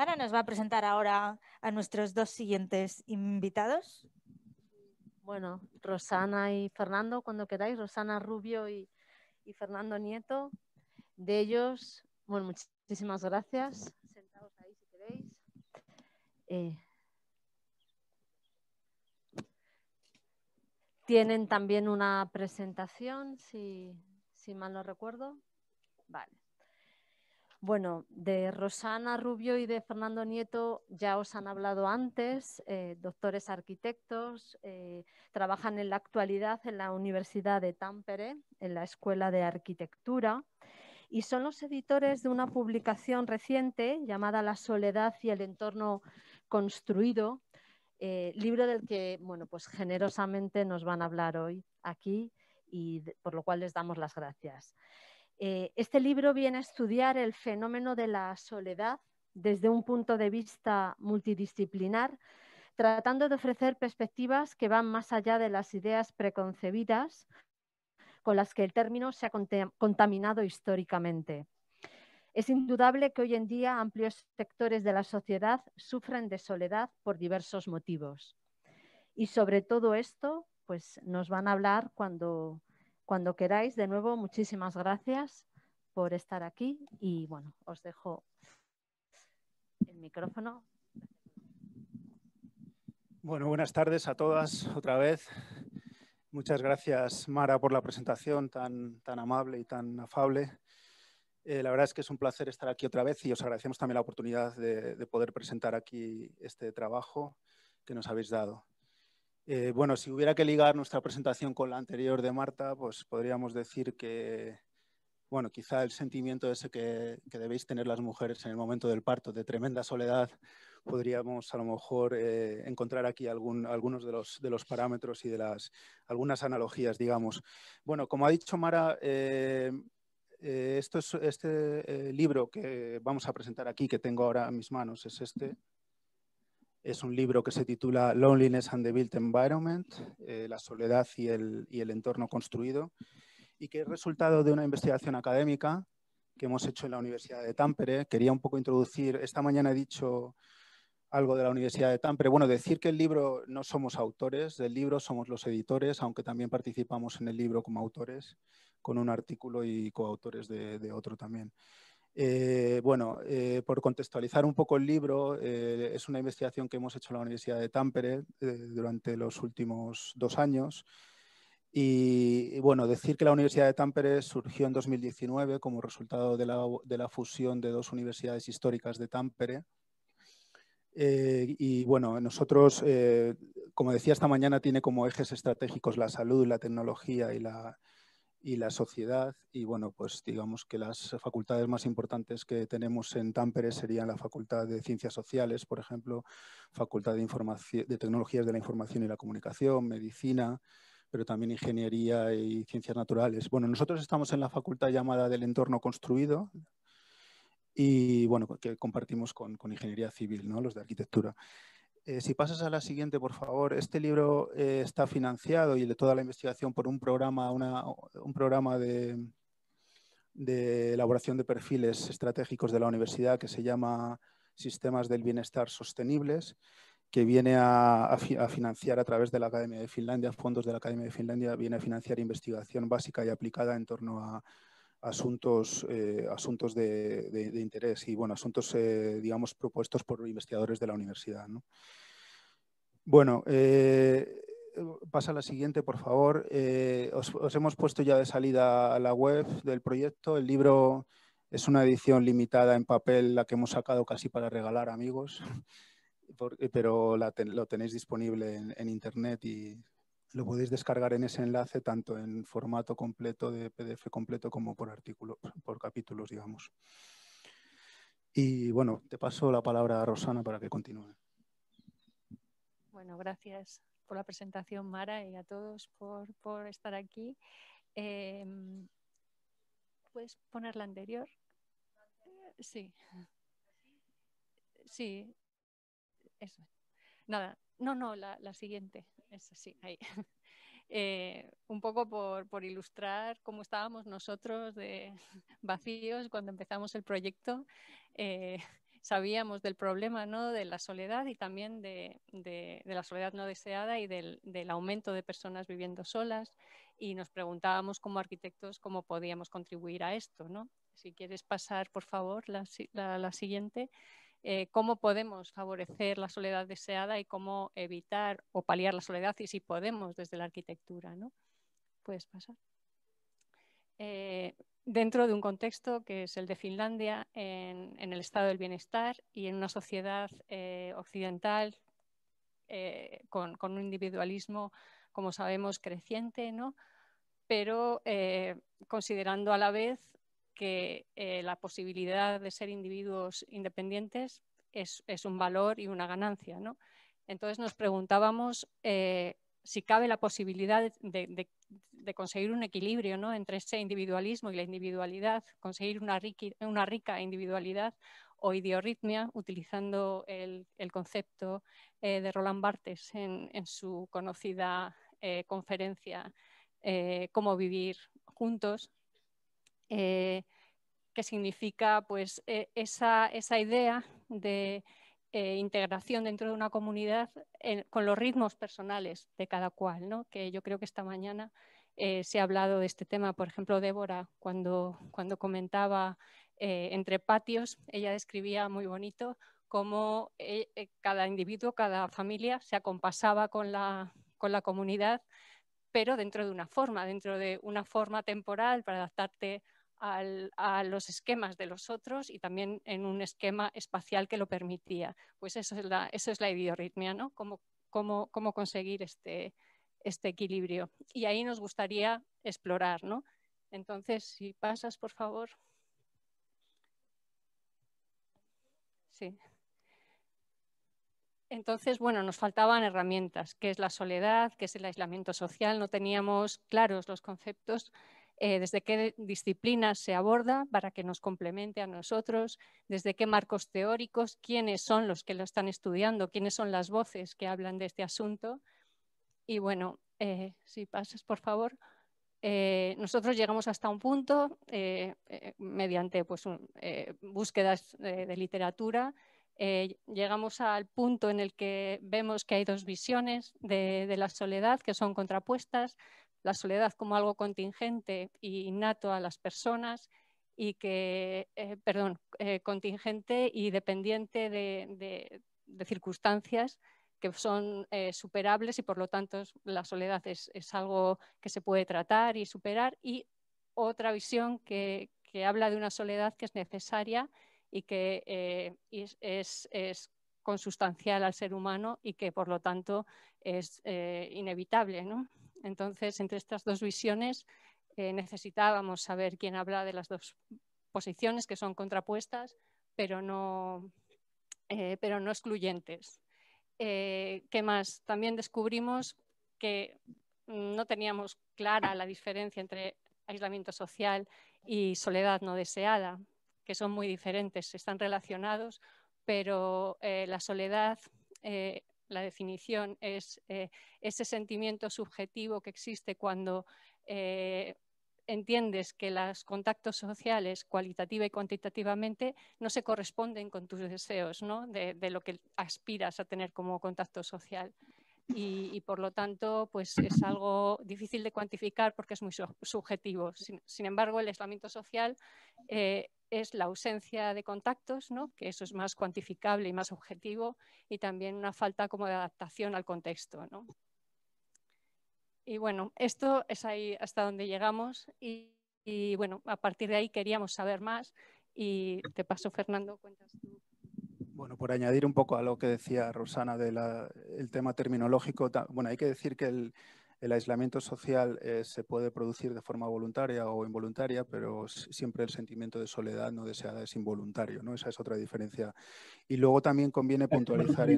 Ana nos va a presentar ahora a nuestros dos siguientes invitados. Bueno, Rosana y Fernando, cuando queráis, Rosana Rubio y, Fernando Nieto. De ellos, bueno, muchísimas gracias. Sentados ahí si queréis. Eh, tienen también una presentación, si, si mal no recuerdo. Vale. Bueno, de Rosana Rubio y de Fernando Nieto ya os han hablado antes, eh, doctores arquitectos, eh, trabajan en la actualidad en la Universidad de Tampere, en la Escuela de Arquitectura, y son los editores de una publicación reciente llamada La soledad y el entorno construido, eh, libro del que bueno, pues generosamente nos van a hablar hoy aquí y por lo cual les damos las gracias. Eh, este libro viene a estudiar el fenómeno de la soledad desde un punto de vista multidisciplinar, tratando de ofrecer perspectivas que van más allá de las ideas preconcebidas con las que el término se ha contaminado históricamente. Es indudable que hoy en día amplios sectores de la sociedad sufren de soledad por diversos motivos. Y sobre todo esto, pues nos van a hablar cuando cuando queráis. De nuevo, muchísimas gracias por estar aquí y bueno, os dejo el micrófono. Bueno, buenas tardes a todas otra vez. Muchas gracias, Mara, por la presentación tan, tan amable y tan afable. Eh, la verdad es que es un placer estar aquí otra vez y os agradecemos también la oportunidad de poder presentar aquí este trabajo que nos habéis dado. Eh, bueno, si hubiera que ligar nuestra presentación con la anterior de Marta, pues podríamos decir que, bueno, quizá el sentimiento ese que, debéis tener las mujeres en el momento del parto, de tremenda soledad, podríamos a lo mejor eh, encontrar aquí algunos de los, parámetros y de las, algunas analogías, digamos. Bueno, como ha dicho Mara, eh, este libro que vamos a presentar aquí, que tengo ahora en mis manos, es este, es un libro que se titula Loneliness and the Built Environment, eh, la soledad y el, entorno construido, y que es resultado de una investigación académica que hemos hecho en la Universidad de Tampere. Quería un poco introducir, esta mañana he dicho algo de la Universidad de Tampere. Bueno, decir que el libro no somos autores del libro, somos los editores, aunque también participamos en el libro como autores, con un artículo y coautores de otro también. Eh, bueno, eh, por contextualizar un poco el libro, eh, es una investigación que hemos hecho en la Universidad de Tampere durante los últimos dos años. Y, bueno, decir que la Universidad de Tampere surgió en 2019 como resultado de la, de la fusión de dos universidades históricas de Tampere. y bueno, nosotros, como decía esta mañana, tiene como ejes estratégicos la salud, la tecnología y la, y la sociedad. Y bueno, pues digamos que las facultades más importantes que tenemos en Tampere serían la Facultad de Ciencias Sociales, por ejemplo, Facultad de, de Tecnologías de la Información y la Comunicación, Medicina, pero también Ingeniería y Ciencias Naturales. Bueno, nosotros estamos en la facultad llamada del Entorno Construido y bueno, que compartimos con, con Ingeniería Civil, ¿no? los de Arquitectura. Eh, si pasas a la siguiente, por favor. Este libro eh, está financiado y de toda la investigación por un programa, un programa de, elaboración de perfiles estratégicos de la universidad que se llama Sistemas del Bienestar Sostenibles, que viene a, a financiar a través de la Academia de Finlandia, fondos de la Academia de Finlandia, viene a financiar investigación básica y aplicada en torno a asuntos, eh, asuntos de, interés y bueno, asuntos, eh, digamos, propuestos por investigadores de la universidad. ¿no? Bueno, eh, pasa la siguiente, por favor. Os, hemos puesto ya de salida a la web del proyecto. El libro es una edición limitada en papel, la que hemos sacado casi para regalar amigos, pero lo tenéis disponible en Internet y lo podéis descargar en ese enlace tanto en formato completo de PDF completo como por artículos, por capítulos, digamos. Y bueno, te paso la palabra a Rosana para que continúe. Bueno, gracias por la presentación, Mara, y a todos por, por estar aquí. Em, ¿Puedes poner la anterior? Sí. Sí. Eso. Nada. No, no, la, la siguiente eso sí, eh, un poco por, ilustrar cómo estábamos nosotros de vacíos cuando empezamos el proyecto. Eh, sabíamos del problema ¿no? de la soledad y también de, la soledad no deseada y del, aumento de personas viviendo solas y nos preguntábamos como arquitectos cómo podíamos contribuir a esto. ¿no? Si quieres pasar, por favor, la, la siguiente. Eh, cómo podemos favorecer la soledad deseada y cómo evitar o paliar la soledad y si podemos desde la arquitectura. ¿no? Puedes pasar. Eh, dentro de un contexto que es el de Finlandia, en, el estado del bienestar y en una sociedad eh, occidental con, con, un individualismo, como sabemos, creciente, ¿no? pero considerando a la vez que eh, la posibilidad de ser individuos independientes es, un valor y una ganancia. Entonces nos preguntábamos eh, si cabe la posibilidad de, conseguir un equilibrio entre ese individualismo y la individualidad, conseguir una, rica individualidad o idiorritmia, utilizando el, concepto eh, de Roland Barthes en, su conocida conferencia Cómo vivir juntos, eh, que significa pues, eh, esa, idea de eh, integración dentro de una comunidad eh, con los ritmos personales de cada cual, que yo creo que esta mañana se ha hablado de este tema. Por ejemplo, Débora, cuando, cuando comentaba entre patios, ella describía muy bonito cómo cada individuo, cada familia se acompasaba con la, con la comunidad pero dentro de una forma, dentro de una forma temporal para adaptarte a los esquemas de los otros y también en un esquema espacial que lo permitía. Pues eso es la, eso ¿no? Cómo, conseguir este, este equilibrio. Y ahí nos gustaría explorar, ¿no? Entonces, si pasas, por favor. Sí. Entonces, bueno, nos faltaban herramientas, que es la soledad, que es el aislamiento social, no teníamos claros los conceptos eh, desde qué disciplinas se aborda para que nos complemente a nosotros, desde qué marcos teóricos, quiénes son los que lo están estudiando, quiénes son las voces que hablan de este asunto. Y bueno, eh, si pasas, por favor. Eh, nosotros llegamos hasta un punto mediante pues, búsquedas de literatura. llegamos al punto en el que vemos que hay dos visiones de la soledad que son contrapuestas, la soledad como algo contingente y innato a las personas y que, eh, perdón, eh, contingente y dependiente de, circunstancias que son eh, superables y por lo tanto la soledad es, algo que se puede tratar y superar y otra visión que, habla de una soledad que es necesaria y que es, consustancial al ser humano y que por lo tanto es inevitable. ¿no? Entonces, entre estas dos visiones eh, necesitábamos saber quién habla de las dos posiciones que son contrapuestas, pero no, eh, pero no excluyentes. Eh, ¿Qué más? También descubrimos que no teníamos clara la diferencia entre aislamiento social y soledad no deseada, que son muy diferentes, están relacionados, pero la soledad la definición es eh, ese sentimiento subjetivo que existe cuando eh, entiendes que los contactos sociales cualitativa y cuantitativamente no se corresponden con tus deseos, ¿no? de, lo que aspiras a tener como contacto social. Y, por lo tanto, pues es algo difícil de cuantificar porque es muy subjetivo. Sin, embargo, el aislamiento social eh, es la ausencia de contactos, ¿no? que eso es más cuantificable y más objetivo, y también una falta como de adaptación al contexto. ¿no? Y bueno, esto es ahí hasta donde llegamos y, bueno, a partir de ahí queríamos saber más y te paso, Fernando, cuentas tú. Bueno, por añadir un poco a lo que decía Rosana del tema terminológico, bueno, hay que decir que el, el aislamiento social se puede producir de forma voluntaria o involuntaria, pero siempre el sentimiento de soledad no deseada es involuntario, ¿no? Esa es otra diferencia. Y luego también conviene puntualizar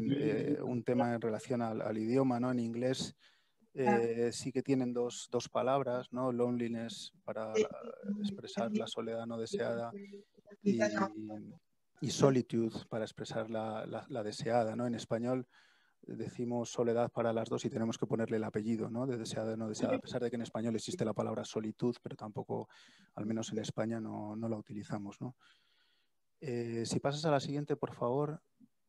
un tema en relación al, idioma, ¿no? En inglés sí que tienen dos, palabras, ¿no? Loneliness para expresar la soledad no deseada y, solitud solitude para expresar la, la deseada, ¿no? En español decimos soledad para las dos y tenemos que ponerle el apellido, ¿no? De deseada o no deseada, a pesar de que en español existe la palabra solitud, pero tampoco, al menos en España, no, la utilizamos, ¿no? Eh, si pasas a la siguiente, por favor.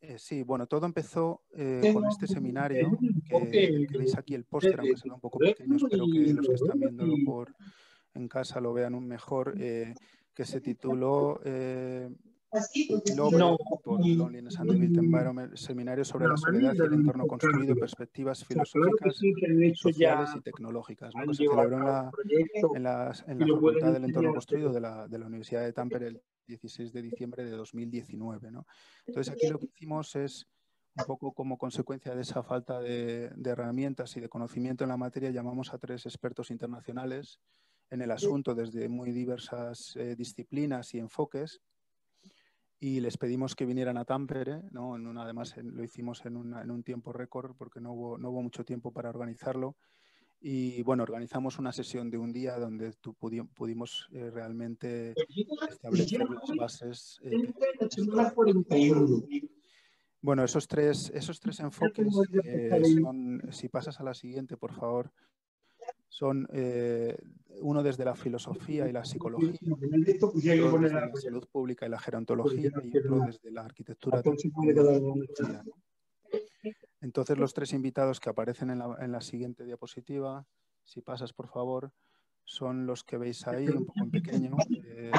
Eh, sí, bueno, todo empezó eh, con este seminario que, veis aquí el póster, aunque será un poco pequeño, espero que los que están viéndolo por, en casa lo vean un mejor, que se tituló pues, el por seminario sobre la soledad y el entorno construido, perspectivas filosóficas, sociales y tecnológicas, ¿no? que se celebró en la, en la, Facultad del Entorno Construido de la, de la Universidad de Tampere el 16 de diciembre de 2019. ¿no? Entonces, aquí lo que hicimos es un poco como consecuencia de esa falta de, herramientas y de conocimiento en la materia, llamamos a tres expertos internacionales en el asunto desde muy diversas eh, disciplinas y enfoques y les pedimos que vinieran a Tampere, además lo hicimos en, un tiempo récord porque no hubo, no hubo mucho tiempo para organizarlo. Y bueno, organizamos una sesión de un día donde tú pudimos eh, realmente establecer las bases. Eh, bueno, esos tres, esos tres enfoques eh, si pasas a la siguiente, por favor, son eh, uno desde la filosofía y la psicología, otro pues, la salud pública y la gerontología y otro desde la arquitectura. Entonces los tres invitados que aparecen en la, en la, siguiente diapositiva, si pasas por favor, son los que veis ahí, un poco en pequeño. Eh,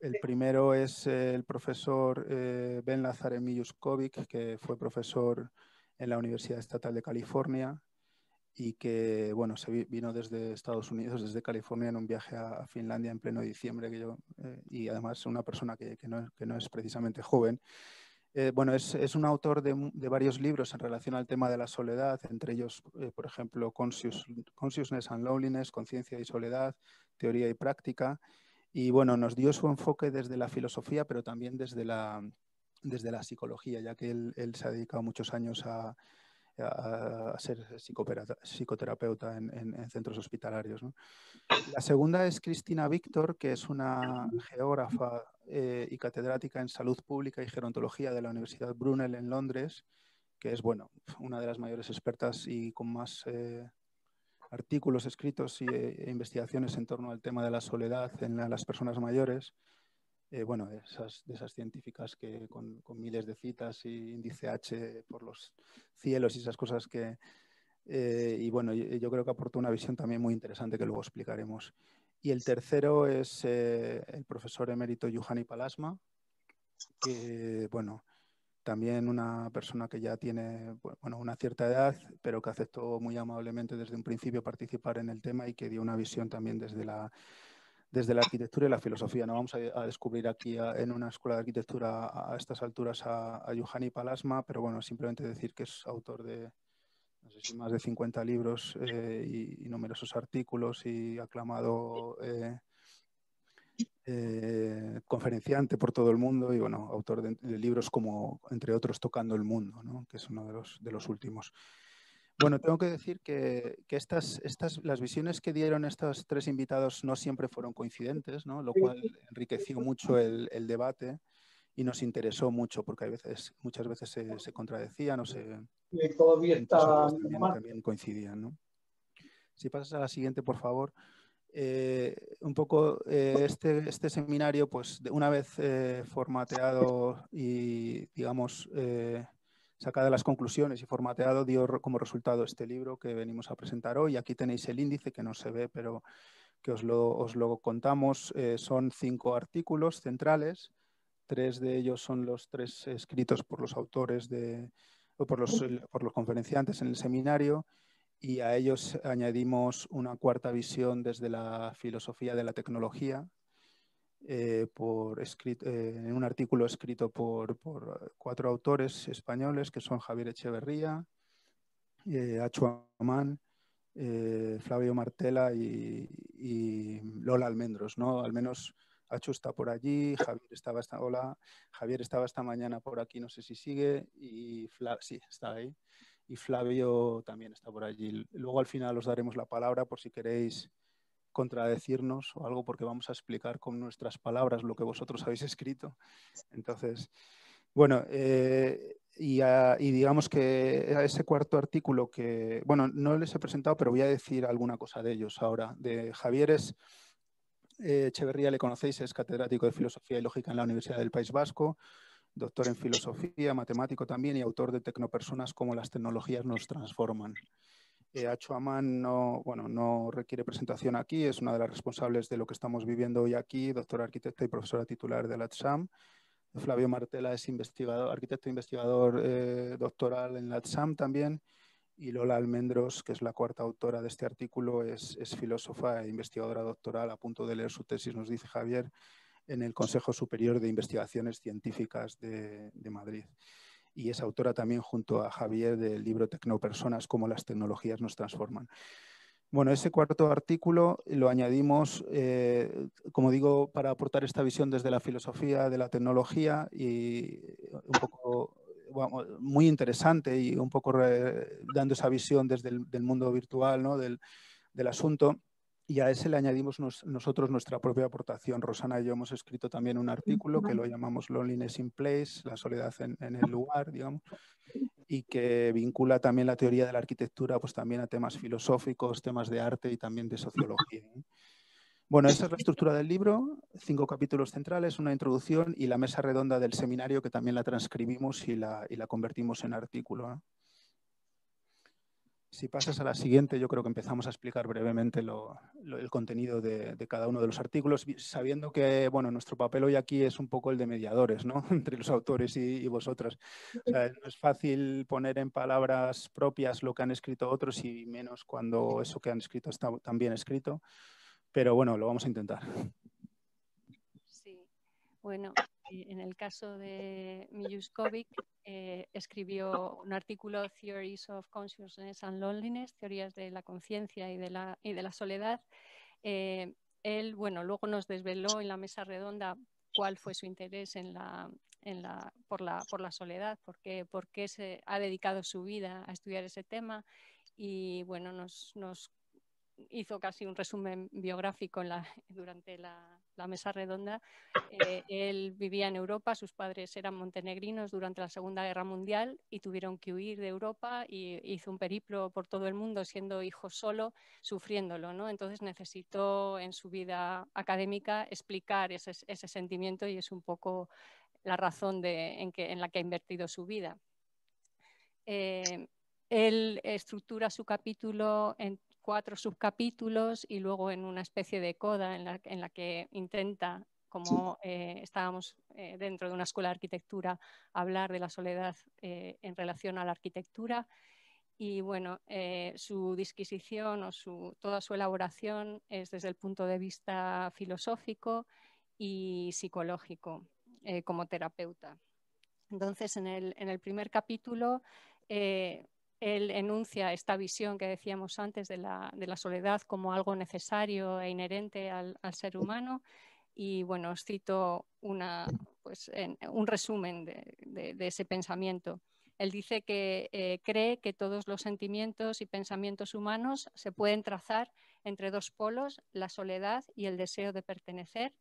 el primero es eh, el profesor eh, Ben Lazaremilluskovic, que fue profesor en la Universidad Estatal de California y que bueno, se vino desde Estados Unidos, desde California, en un viaje a Finlandia en pleno diciembre, que yo, eh, y además una persona que, no, es precisamente joven. Eh, bueno, es, un autor de, varios libros en relación al tema de la soledad, entre ellos, eh, por ejemplo, Conscious, Consciousness and Loneliness, Conciencia y Soledad, Teoría y Práctica. Y bueno, nos dio su enfoque desde la filosofía, pero también desde la, desde la psicología, ya que él se ha dedicado muchos años a, a, ser psicoterapeuta en, en, centros hospitalarios. La segunda es Cristina Víctor, que es una geógrafa eh, y catedrática en salud pública y gerontología de la Universidad Brunel en Londres, que es bueno, una de las mayores expertas y con más eh, artículos escritos e investigaciones en torno al tema de la soledad en las personas mayores. Eh, bueno, de esas, esas, científicas que con, miles de citas y índice H por los cielos y esas cosas que... Eh, y bueno, yo, creo que aportó una visión también muy interesante que luego explicaremos. Y el tercero es eh, el profesor emérito Yuhani Palasma, que, bueno, también una persona que ya tiene bueno, una cierta edad, pero que aceptó muy amablemente desde un principio participar en el tema y que dio una visión también desde la desde la arquitectura y la filosofía. No vamos a, descubrir aquí en una escuela de arquitectura a, estas alturas a, a Palasma, pero bueno, simplemente decir que es autor de más de 50 libros eh, y, numerosos artículos y aclamado eh, eh, conferenciante por todo el mundo y bueno, autor de, libros como, entre otros, Tocando el Mundo, que es uno de los, de los últimos. Bueno, tengo que decir que, estas, estas, las visiones que dieron estos tres invitados no siempre fueron coincidentes, ¿no? lo cual enriqueció mucho el, debate y nos interesó mucho porque hay veces, muchas veces se, se contradecían o se... Todavía pues También, coincidían. ¿no? Si pasas a la siguiente, por favor. Eh, un poco eh, este, este seminario, pues una vez eh, formateado y, digamos, sacada las conclusiones y formateado dio como resultado este libro que venimos a presentar hoy. Aquí tenéis el índice que no se ve, pero que os lo, os contamos. Eh, son cinco artículos centrales. Tres de ellos son los tres escritos por los autores de, o por los conferenciantes en el seminario y a ellos añadimos una cuarta visión desde la filosofía de la tecnología eh, por eh, en un artículo escrito por, eh, cuatro autores españoles que son Javier Echeverría, eh, Amán, Flavio Martela y, Lola Almendros. ¿no? Al menos Acho está por allí, Javier estaba esta, Javier mañana por aquí, no sé si sigue, y sí, está ahí. Y Flavio también está por allí. Luego al final os daremos la palabra por si queréis contradecirnos o algo porque vamos a explicar con nuestras palabras lo que vosotros habéis escrito. Entonces, bueno, eh, y, digamos que ese cuarto artículo que, bueno, no les he presentado, pero voy a decir alguna cosa de ellos ahora. De Javier eh, Echeverría, le conocéis, es catedrático de Filosofía y Lógica en la Universidad del País Vasco, doctor en Filosofía, matemático también y autor de Tecnopersonas, cómo las tecnologías nos transforman. Acho no, bueno, no requiere presentación aquí, es una de las responsables de lo que estamos viviendo hoy aquí, doctora arquitecta y profesora titular de la Flavio Martela es investigador, arquitecto e investigador eh, doctoral en la ATSAM también. Y Lola Almendros, que es la cuarta autora de este artículo, es, filósofa e investigadora doctoral a punto de leer su tesis, nos dice Javier, en el Consejo Superior de Investigaciones Científicas de Madrid y es autora también junto a Javier del libro Tecnopersonas, cómo las tecnologías nos transforman. Bueno, ese cuarto artículo lo añadimos, eh, como digo, para aportar esta visión desde la filosofía de la tecnología y un poco muy interesante y un poco eh, dando esa visión desde el mundo virtual ¿no? del asunto y a ese le añadimos nosotros nuestra propia aportación. Rosana y yo hemos escrito también un artículo que lo llamamos Loneliness in Place, la soledad en, el lugar, digamos, y que vincula también la teoría de la arquitectura pues también a temas filosóficos, temas de arte y también de sociología. ¿eh? Bueno, esa es la estructura del libro, cinco capítulos centrales, una introducción y la mesa redonda del seminario que también la transcribimos y la, y la convertimos en artículo. Si pasas a la siguiente, yo creo que empezamos a explicar brevemente el contenido de, cada uno de los artículos, sabiendo que bueno, nuestro papel hoy aquí es un poco el de mediadores ¿no? entre los autores y, y vosotras. no es fácil poner en palabras propias lo que han escrito otros y menos cuando eso que han escrito está tan bien escrito, pero bueno, lo vamos a intentar. Sí, bueno, eh, en el caso de Mijuskovic, eh, escribió un artículo Theories of Consciousness and Loneliness, teorías de la conciencia y, de la, y de la soledad. Eh, él, bueno, luego nos desveló en la mesa redonda cuál fue su interés en la, en la, por, la, por la soledad, por qué, por qué se ha dedicado su vida a estudiar ese tema y bueno, nos, nos hizo casi un resumen biográfico la, durante la, mesa redonda. Eh, él vivía en Europa, sus padres eran montenegrinos durante la Segunda Guerra Mundial y tuvieron que huir de Europa y hizo un periplo por todo el mundo siendo hijo solo, sufriéndolo. ¿no? Entonces necesitó en su vida académica explicar ese, sentimiento y es un poco la razón en, que, en, la que ha invertido su vida. Eh, él estructura su capítulo en cuatro subcapítulos y luego en una especie de coda en la, que intenta, como eh, estábamos eh, dentro de una escuela de arquitectura, hablar de la soledad eh, en relación a la arquitectura. Y bueno, su disquisición o toda su elaboración es desde el punto de vista filosófico y psicológico como terapeuta. Entonces, en el, primer capítulo él enuncia esta visión que decíamos antes de la, soledad como algo necesario e inherente al, ser humano. Y bueno, os cito pues, un resumen de, ese pensamiento. Él dice que eh, cree que todos los sentimientos y pensamientos humanos se pueden trazar entre dos polos, la soledad y el deseo de pertenecer,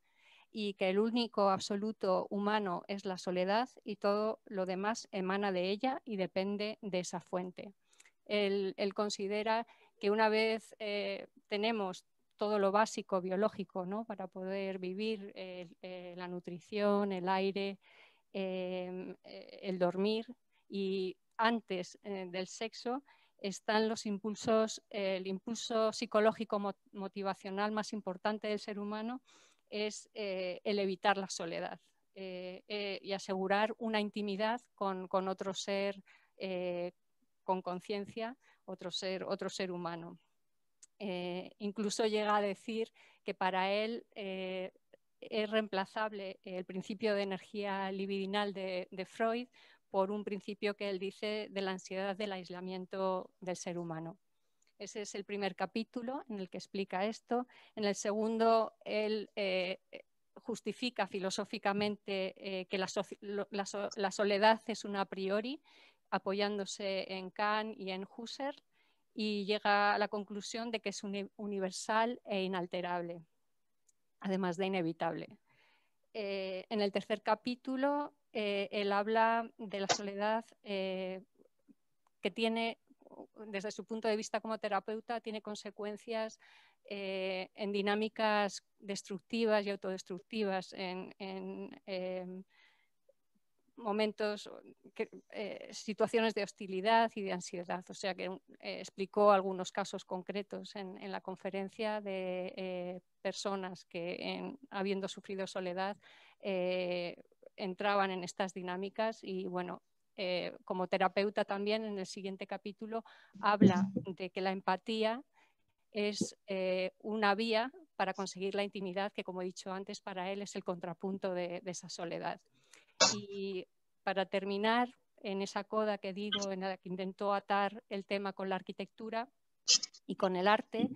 y que el único absoluto humano es la soledad y todo lo demás emana de ella y depende de esa fuente. Él, considera que una vez eh, tenemos todo lo básico biológico ¿no? para poder vivir, eh, eh, la nutrición, el aire, em, el dormir y antes del sexo, están los impulsos, el impulso psicológico motivacional más importante del ser humano, es eh, el evitar la soledad eh, eh, y asegurar una intimidad con, otro ser con conciencia, otro ser, otro ser humano. incluso llega a decir que para él es reemplazable el principio de energía libidinal de, Freud por un principio que él dice de la ansiedad del aislamiento del ser humano. Ese es el primer capítulo en el que explica esto. En el segundo, él eh, eh, justifica filosóficamente eh, que la, soledad es una a priori, apoyándose en Kant y en Husserl, y llega a la conclusión de que es universal e inalterable, además de inevitable. en el tercer capítulo, él habla de la soledad que tiene desde su punto de vista como terapeuta, tiene consecuencias eh, en dinámicas destructivas y autodestructivas, en, em, momentos, eh, situaciones de hostilidad y de ansiedad. O sea que eh, explicó algunos casos concretos en, la conferencia de personas que, habiendo sufrido soledad, entraban en estas dinámicas y bueno, eh, como terapeuta también en el siguiente capítulo, habla de que la empatía es eh, una vía para conseguir la intimidad, que como he dicho antes, para él es el contrapunto de, esa soledad. Y para terminar, en esa coda que digo, en la que intentó atar el tema con la arquitectura y con el arte,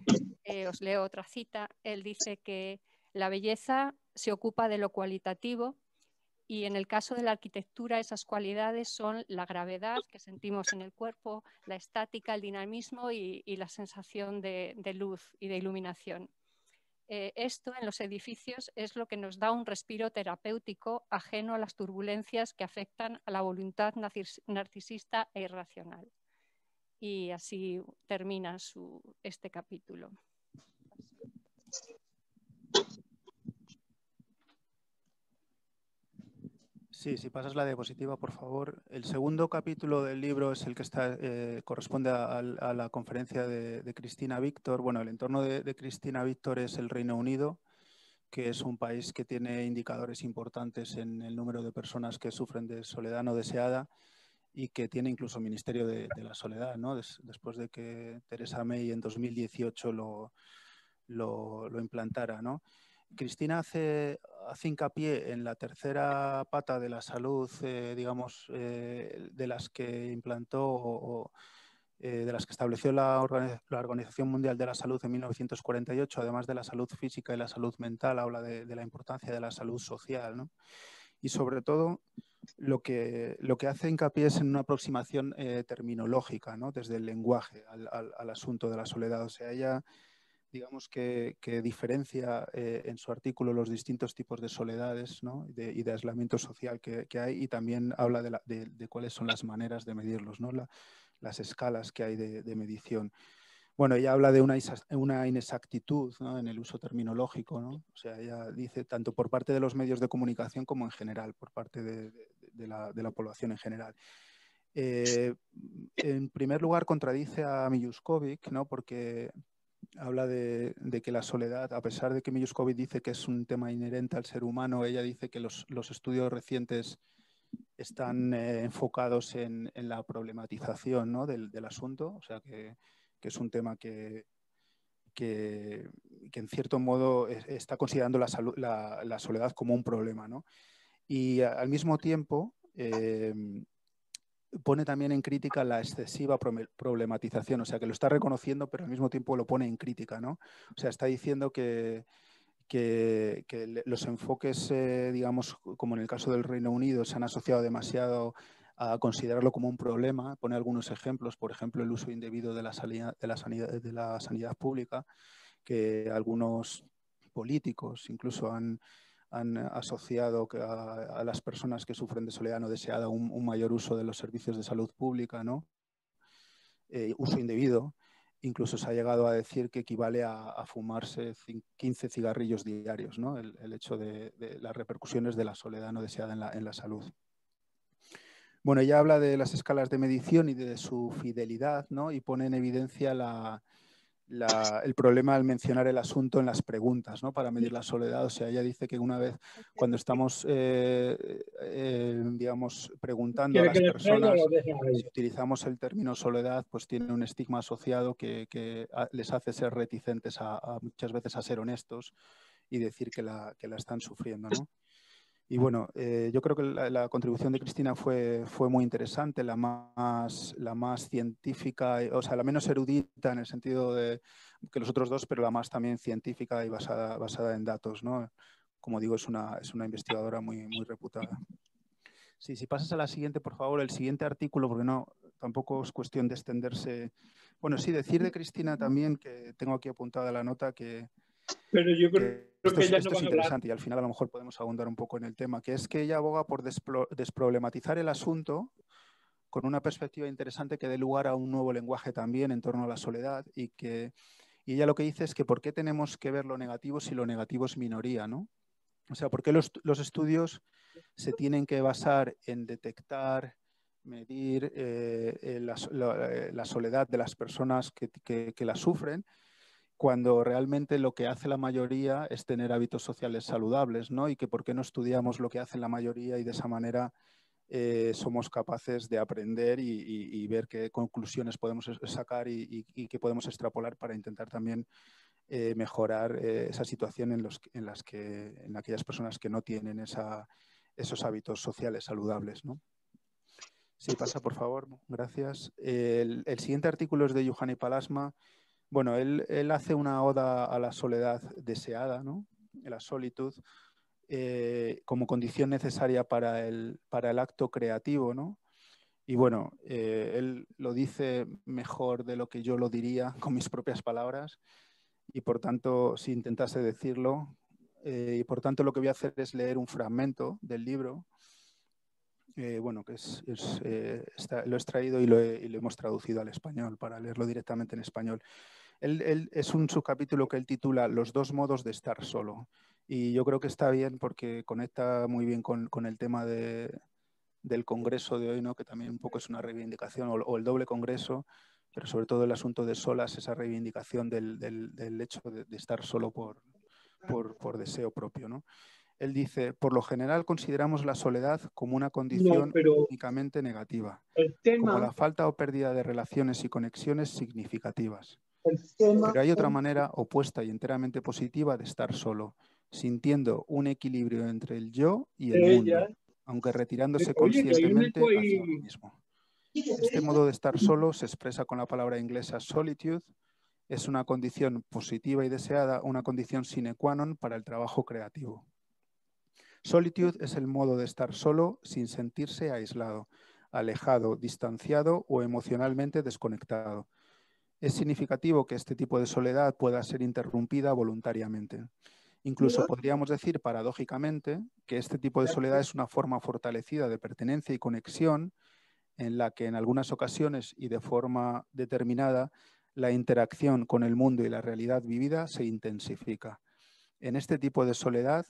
eh, os leo otra cita, él dice que la belleza se ocupa de lo cualitativo y en el caso de la arquitectura, esas cualidades son la gravedad que sentimos en el cuerpo, la estática, el dinamismo y, la sensación de, luz y de iluminación. Eh, esto en los edificios es lo que nos da un respiro terapéutico ajeno a las turbulencias que afectan a la voluntad narcisista e irracional. Y así termina este capítulo. Sí, si pasas la diapositiva, por favor. El segundo capítulo del libro es el que está, eh, corresponde a, la conferencia de, Cristina Víctor. Bueno, el entorno de, Cristina Víctor es el Reino Unido, que es un país que tiene indicadores importantes en el número de personas que sufren de soledad no deseada y que tiene incluso Ministerio de, la Soledad, ¿no? después de que Teresa May en 2018 lo, lo, lo implantara. ¿no? Cristina hace, hace hincapié en la tercera pata de la salud, eh, digamos, eh, de las que implantó o, eh, de las que estableció la, Organización Mundial de la Salud en 1948, además de la salud física y la salud mental, habla de, la importancia de la salud social. ¿no? Y sobre todo, lo que, lo que hace hincapié es en una aproximación terminológica, ¿no? desde el lenguaje al, asunto de la soledad. O sea, ella digamos, que, diferencia eh, en su artículo los distintos tipos de soledades y de aislamiento social que, hay y también habla de, cuáles son las maneras de medirlos, ¿no? las escalas que hay de, medición. Bueno, ella habla de una, inexactitud en el uso terminológico, ¿no? o sea, ella dice tanto por parte de los medios de comunicación como en general, por parte de la, población en general. Eh, en primer lugar, contradice a Mijuskovic, ¿no? porque, habla de, que la soledad, a pesar de que Mijuskovic dice que es un tema inherente al ser humano, ella dice que los, estudios recientes están eh, enfocados en, la problematización del, asunto, o sea que, es un tema que, que, en cierto modo e, está considerando la, salud, la, soledad como un problema. ¿no? Y al mismo tiempo, eh, pone también en crítica la excesiva problematización, o sea, que lo está reconociendo, pero al mismo tiempo lo pone en crítica, ¿no? O sea, está diciendo que, que, los enfoques, eh, digamos, como en el caso del Reino Unido, se han asociado demasiado a considerarlo como un problema. Pone algunos ejemplos, por ejemplo, el uso indebido de la sanidad pública, que algunos políticos incluso han han asociado a, las personas que sufren de soledad no deseada un, mayor uso de los servicios de salud pública, ¿no? Eh, uso indebido. Incluso se ha llegado a decir que equivale a, fumarse 15 cigarrillos diarios, ¿no? el, hecho de, las repercusiones de la soledad no deseada en la, en la salud. Bueno, ella habla de las escalas de medición y de su fidelidad, ¿no? Y pone en evidencia la, el problema al mencionar el asunto en las preguntas, ¿no? Para medir la soledad. O sea, ella dice que una vez cuando estamos, eh, eh, digamos, preguntando a las personas si utilizamos el término soledad, pues tiene un estigma asociado que, les hace ser reticentes a, muchas veces a ser honestos y decir que la, que la están sufriendo, pues ¿no? Y bueno, eh, yo creo que la, contribución de Cristina fue, fue muy interesante, la más, la más científica, eh, o sea, la menos erudita en el sentido de, que los otros dos, pero la más también científica y basada, basada en datos. ¿no? Como digo, es una, es una investigadora muy, muy reputada. Sí, si pasas a la siguiente, por favor, el siguiente artículo, porque no, tampoco es cuestión de extenderse. Bueno, sí, decir de Cristina también, que tengo aquí apuntada la nota, que, pero yo creo eh, esto, es, esto es interesante y al final a lo mejor podemos ahondar un poco en el tema, que es que ella aboga por desproblematizar el asunto con una perspectiva interesante que dé lugar a un nuevo lenguaje también en torno a la soledad y que y ella lo que dice es que por qué tenemos que ver lo negativo si lo negativo es minoría, ¿no? O sea, ¿por qué los, estudios se tienen que basar en detectar, medir eh, eh, la, soledad de las personas que, que, que la sufren? cuando realmente lo que hace la mayoría es tener hábitos sociales saludables, ¿no? Y que por qué no estudiamos lo que hace la mayoría y de esa manera eh, somos capaces de aprender y, ver qué conclusiones podemos sacar y, qué podemos extrapolar para intentar también eh, mejorar eh, esa situación en, los, en, las que, en aquellas personas que no tienen esos hábitos sociales saludables, ¿no? Sí, pasa, por favor. Gracias. El, siguiente artículo es de Yuhani Palasma, bueno, él, hace una oda a la soledad deseada, ¿no? la solitud, eh, como condición necesaria para el, acto creativo. ¿no? Y bueno, eh, él lo dice mejor de lo que yo lo diría con mis propias palabras y por tanto, si intentase decirlo, eh, y por tanto lo que voy a hacer es leer un fragmento del libro, bueno, que lo he extraído y lo hemos traducido al español para leerlo directamente en español. Él, es un subcapítulo que él titula Los dos modos de estar solo. Y yo creo que está bien porque conecta muy bien con, el tema del Congreso de hoy, ¿no? que también un poco es una reivindicación, o, el doble Congreso, pero sobre todo el asunto de solas, esa reivindicación del, hecho de, estar solo por, deseo propio. Él dice, por lo general consideramos la soledad como una condición únicamente negativa, como la falta o pérdida de relaciones y conexiones significativas. Pero hay otra manera opuesta y enteramente positiva de estar solo, sintiendo un equilibrio entre el yo y el mundo, aunque retirándose conscientemente hacia uno mismo. Este modo de estar solo se expresa con la palabra inglesa solitude. Es una condición positiva y deseada, una condición sine qua non para el trabajo creativo. Solitude es el modo de estar solo sin sentirse aislado, alejado, distanciado o emocionalmente desconectado es significativo que este tipo de soledad pueda ser interrumpida voluntariamente. Incluso podríamos decir paradójicamente que este tipo de soledad es una forma fortalecida de pertenencia y conexión en la que en algunas ocasiones y de forma determinada la interacción con el mundo y la realidad vivida se intensifica. En este tipo de soledad,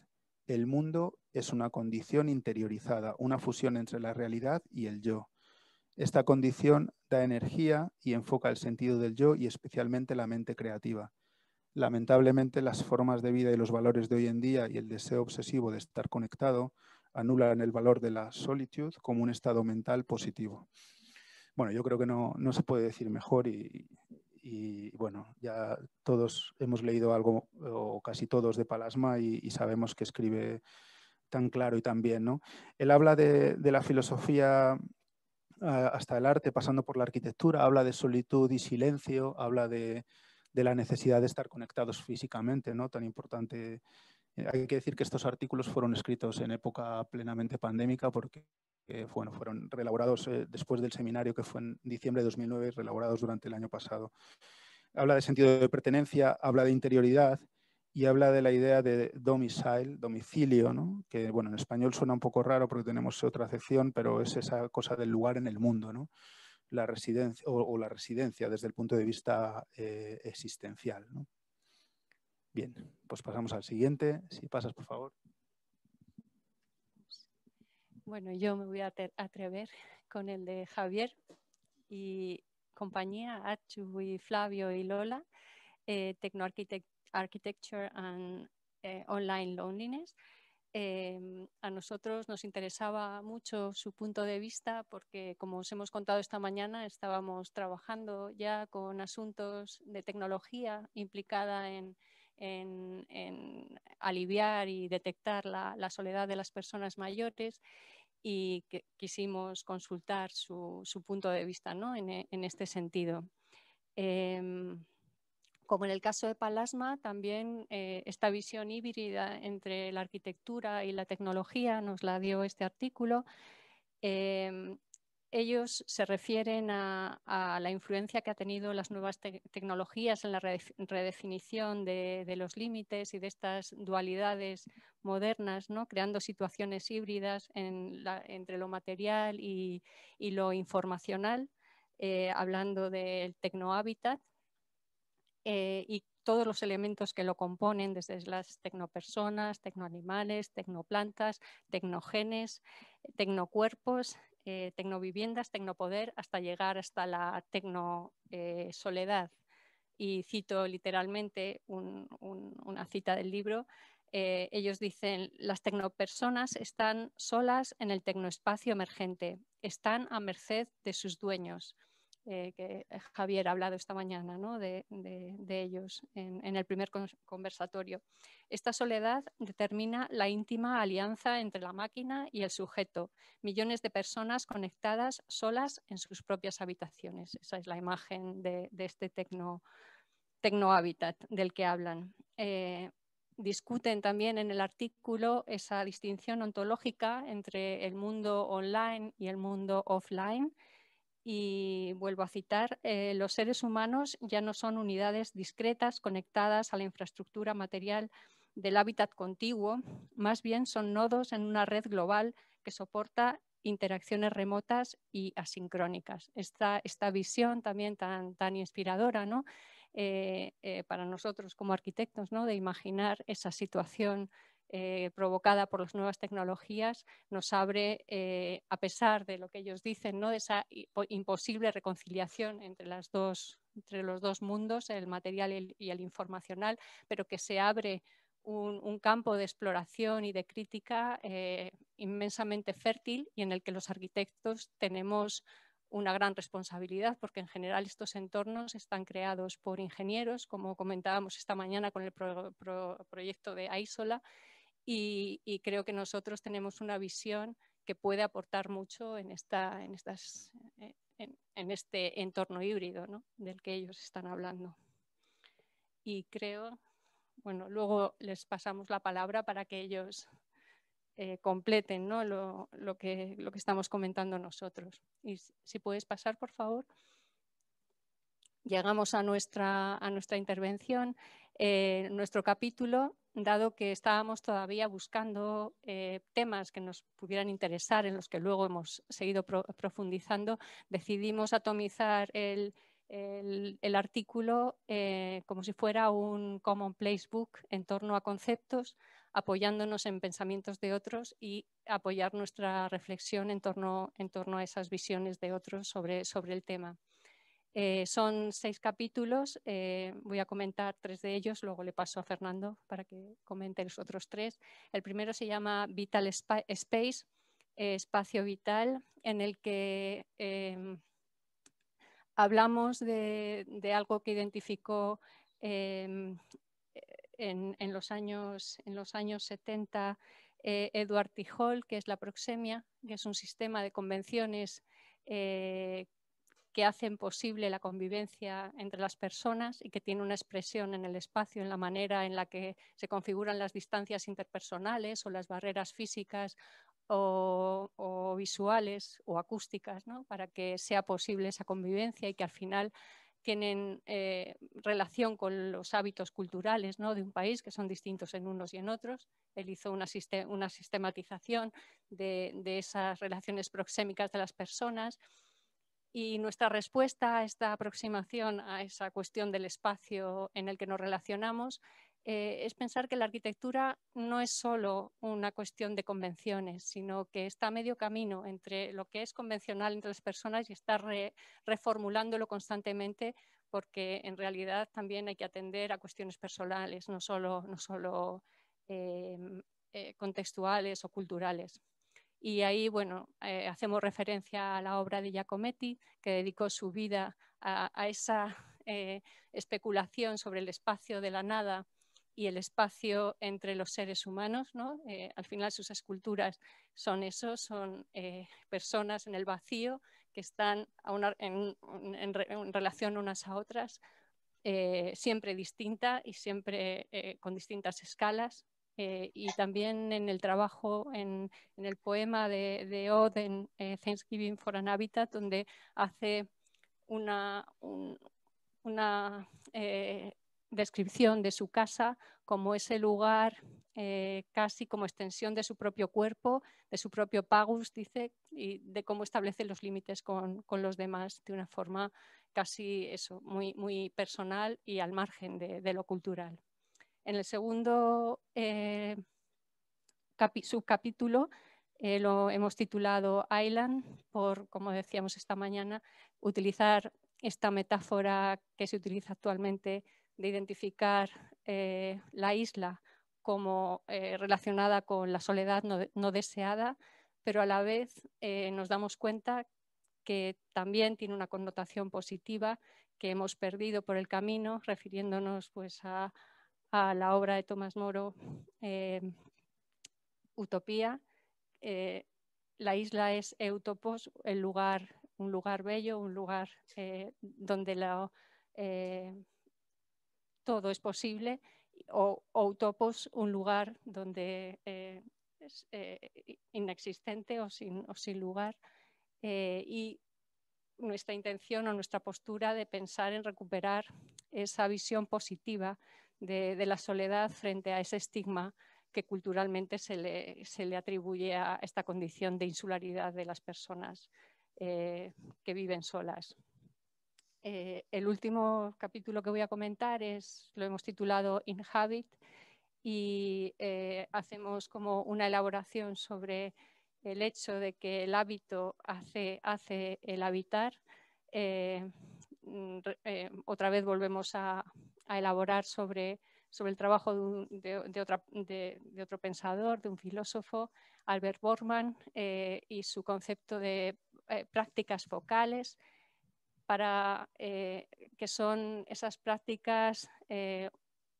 el mundo es una condición interiorizada, una fusión entre la realidad y el yo. Esta condición da energía y enfoca el sentido del yo y especialmente la mente creativa. Lamentablemente, las formas de vida y los valores de hoy en día y el deseo obsesivo de estar conectado anulan el valor de la solitud como un estado mental positivo. Bueno, yo creo que no, no se puede decir mejor y, bueno, ya todos hemos leído algo, o casi todos, de Palasma y, sabemos que escribe tan claro y tan bien. ¿no? Él habla de, de la filosofía hasta el arte, pasando por la arquitectura, habla de solitud y silencio, habla de, la necesidad de estar conectados físicamente, ¿no? Tan importante. Eh, hay que decir que estos artículos fueron escritos en época plenamente pandémica porque eh, fueron relaborados eh, después del seminario que fue en diciembre de 2009 y durante el año pasado. Habla de sentido de pertenencia, habla de interioridad y habla de la idea de domicile, domicilio, ¿no? que bueno, en español suena un poco raro porque tenemos otra acepción, pero es esa cosa del lugar en el mundo, ¿no? la residencia o, la residencia desde el punto de vista eh, existencial. Bien, pues pasamos al siguiente. Si pasas, por favor. Bueno, yo me voy a atrever con el de Javier y compañía, Achu y Flavio y Lola, eh, Architecture and eh, Online Loneliness. Em, a nosotros nos interesaba mucho su punto de vista porque, como os hemos contado esta mañana, estábamos trabajando ya con asuntos de tecnología implicada en, aliviar y detectar la, soledad de las personas mayores y quisimos consultar su, punto de vista ¿no? en, este sentido. Em, como en el caso de Palasma, también eh, esta visión híbrida entre la arquitectura y la tecnología nos la dio este artículo. Em, ellos se refieren a, la influencia que ha tenido las nuevas tecnologías en la redefinición de, los límites y de estas dualidades modernas, creando situaciones híbridas entre lo material y, lo informacional, eh, hablando del tecnohábitat, eh, y todos los elementos que lo componen, desde las tecnopersonas, tecnoanimales, tecnoplantas, tecnogenes, tecnocuerpos, eh, tecnoviviendas, tecnopoder, hasta llegar hasta la tecnosoledad. Eh, y cito literalmente una cita del libro. ellos dicen, las tecnopersonas están solas en el tecnoespacio emergente, están a merced de sus dueños. Eh, que eh, Javier ha hablado esta mañana ¿no? de, ellos en, el primer conversatorio. Esta soledad determina la íntima alianza entre la máquina y el sujeto, millones de personas conectadas solas en sus propias habitaciones. Esa es la imagen de, este tecno, hábitat del que hablan. Eh, discuten también en el artículo esa distinción ontológica entre el mundo online y el mundo offline y vuelvo a citar, eh, los seres humanos ya no son unidades discretas conectadas a la infraestructura material del hábitat contiguo, más bien son nodos en una red global que soporta interacciones remotas y asincrónicas. Esta, visión también tan, tan inspiradora eh, eh, para nosotros como arquitectos, ¿no? de imaginar esa situación eh, provocada por las nuevas tecnologías nos abre, eh, a pesar de lo que ellos dicen, ¿no? de esa imposible reconciliación entre, los dos mundos, el material y el, informacional, pero que se abre un, campo de exploración y de crítica eh, inmensamente fértil y en el que los arquitectos tenemos una gran responsabilidad porque en general estos entornos están creados por ingenieros, como comentábamos esta mañana con el proyecto de Aisola, y, creo que nosotros tenemos una visión que puede aportar mucho en, eh, este entorno híbrido del que ellos están hablando. Y creo, bueno, luego les pasamos la palabra para que ellos eh, completen lo, que, estamos comentando nosotros. Y si puedes pasar, por favor llegamos a nuestra, intervención. Eh, nuestro capítulo dado que estábamos todavía buscando eh, temas que nos pudieran interesar, en los que luego hemos seguido profundizando, decidimos atomizar el, artículo eh, como si fuera un commonplace book en torno a conceptos, apoyándonos en pensamientos de otros y apoyar nuestra reflexión en torno, a esas visiones de otros sobre el tema. Eh, son seis capítulos, eh, voy a comentar tres de ellos, luego le paso a Fernando para que comente los otros tres. El primero se llama Vital Space, Espacio Vital, en el que em, hablamos de, algo que identificó em, en, los años, en los años 70 eh, Eduard Tijol, que es la proxemia, que es un sistema de convenciones que hacen posible la convivencia entre las personas y que tiene una expresión en el espacio, en la manera en la que se configuran las distancias interpersonales o las barreras físicas o, visuales o acústicas, para que sea posible esa convivencia y que al final tienen eh, relación con los hábitos culturales ¿no? de un país, que son distintos en unos y en otros. Él hizo una, sistematización de esas relaciones proxémicas de las personas y nuestra respuesta a esta aproximación, a esa cuestión del espacio en el que nos relacionamos, eh, es pensar que la arquitectura no es solo una cuestión de convenciones, sino que está a medio camino entre lo que es convencional entre las personas y estar reformulándolo constantemente porque en realidad también hay que atender a cuestiones personales, no solo, no em, eh, contextuales o culturales y ahí bueno, eh, hacemos referencia a la obra de Giacometti, que dedicó su vida a, esa eh, especulación sobre el espacio de la nada y el espacio entre los seres humanos. ¿no? Eh, al final sus esculturas son eso, son personas en el vacío que están en, relación unas a otras, siempre distinta y siempre con distintas escalas eh, y también en el trabajo, en, el poema de, de en eh, Thanksgiving for an Habitat, donde hace una, eh, descripción de su casa como ese lugar casi como extensión de su propio cuerpo, de su propio pagus, dice, y de cómo establece los límites con, los demás de una forma casi eso, muy, personal y al margen de lo cultural. En el segundo eh, subcapítulo eh, lo hemos titulado Island, por, como decíamos esta mañana, utilizar esta metáfora que se utiliza actualmente de identificar eh, la isla como relacionada con la soledad no, no, deseada, pero a la vez nos damos cuenta que también tiene una connotación positiva que hemos perdido por el camino, refiriéndonos pues, a, a la obra de Tomás Moro, eh, Utopía. Eh, la isla es Eutopos, el lugar, un lugar bello, un lugar eh, donde todo es posible, o Utopos, un lugar donde es inexistente sin, o sin lugar. y nuestra intención o nuestra postura de pensar en recuperar esa visión positiva de, la soledad frente a ese estigma que culturalmente se le, atribuye a esta condición de insularidad de las personas eh, que viven solas. Eh, el último capítulo que voy a comentar es, lo hemos titulado Inhabit y eh, hacemos como una elaboración sobre el hecho de que el hábito hace, hace el habitar. Mm, otra vez volvemos a, a elaborar sobre, sobre el trabajo de, de, otro pensador, de un filósofo, Albert Bormann, eh, y su concepto de eh, prácticas focales, para, eh, que son esas prácticas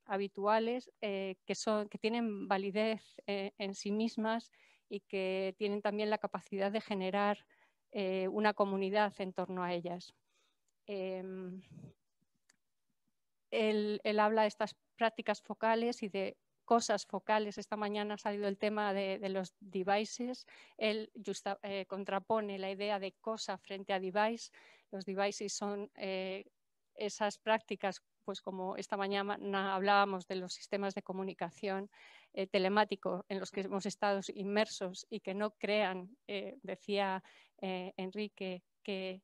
habituales que, son, que tienen validez en sí mismas y que tienen también la capacidad de generar una comunidad en torno a ellas. Em, él, habla de estas prácticas focales y de cosas focales. Esta mañana ha salido el tema de, los devices. Él eh, contrapone la idea de cosa frente a device. Los devices son eh, esas prácticas, pues como esta mañana hablábamos de los sistemas de comunicación eh, telemático en los que hemos estado inmersos y que no crean, decía Enrique, que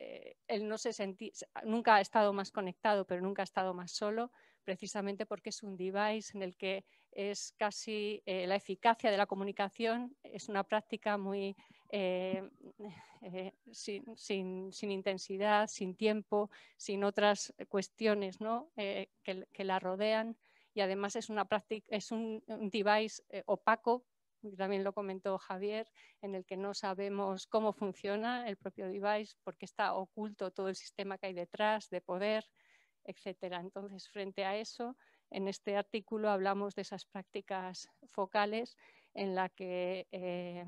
eh, él no se sentí, nunca ha estado más conectado, pero nunca ha estado más solo, precisamente porque es un device en el que es casi eh, la eficacia de la comunicación, es una práctica muy eh, sin, intensidad, sin tiempo, sin otras cuestiones que, la rodean y además es, una práctica, es un device opaco también lo comentó Javier, en el que no sabemos cómo funciona el propio device, porque está oculto todo el sistema que hay detrás de poder, etcétera. Entonces, frente a eso, en este artículo hablamos de esas prácticas focales en la que eh,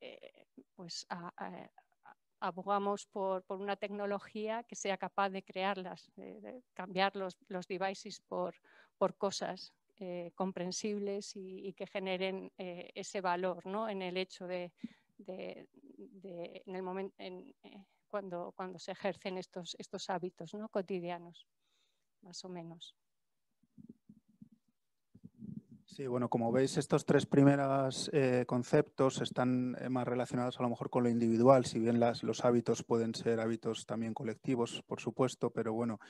eh, pues, abogamos por, una tecnología que sea capaz de crearlas, de, cambiar los, devices por, por cosas, eh, comprensibles y, que generen eh, ese valor ¿no? en el hecho de, en el momento eh, cuando, cuando se ejercen estos, estos hábitos ¿no? cotidianos, más o menos. Sí, bueno, como veis, estos tres primeros conceptos están más relacionados a lo mejor con lo individual, si bien los hábitos pueden ser hábitos también colectivos, por supuesto, pero bueno,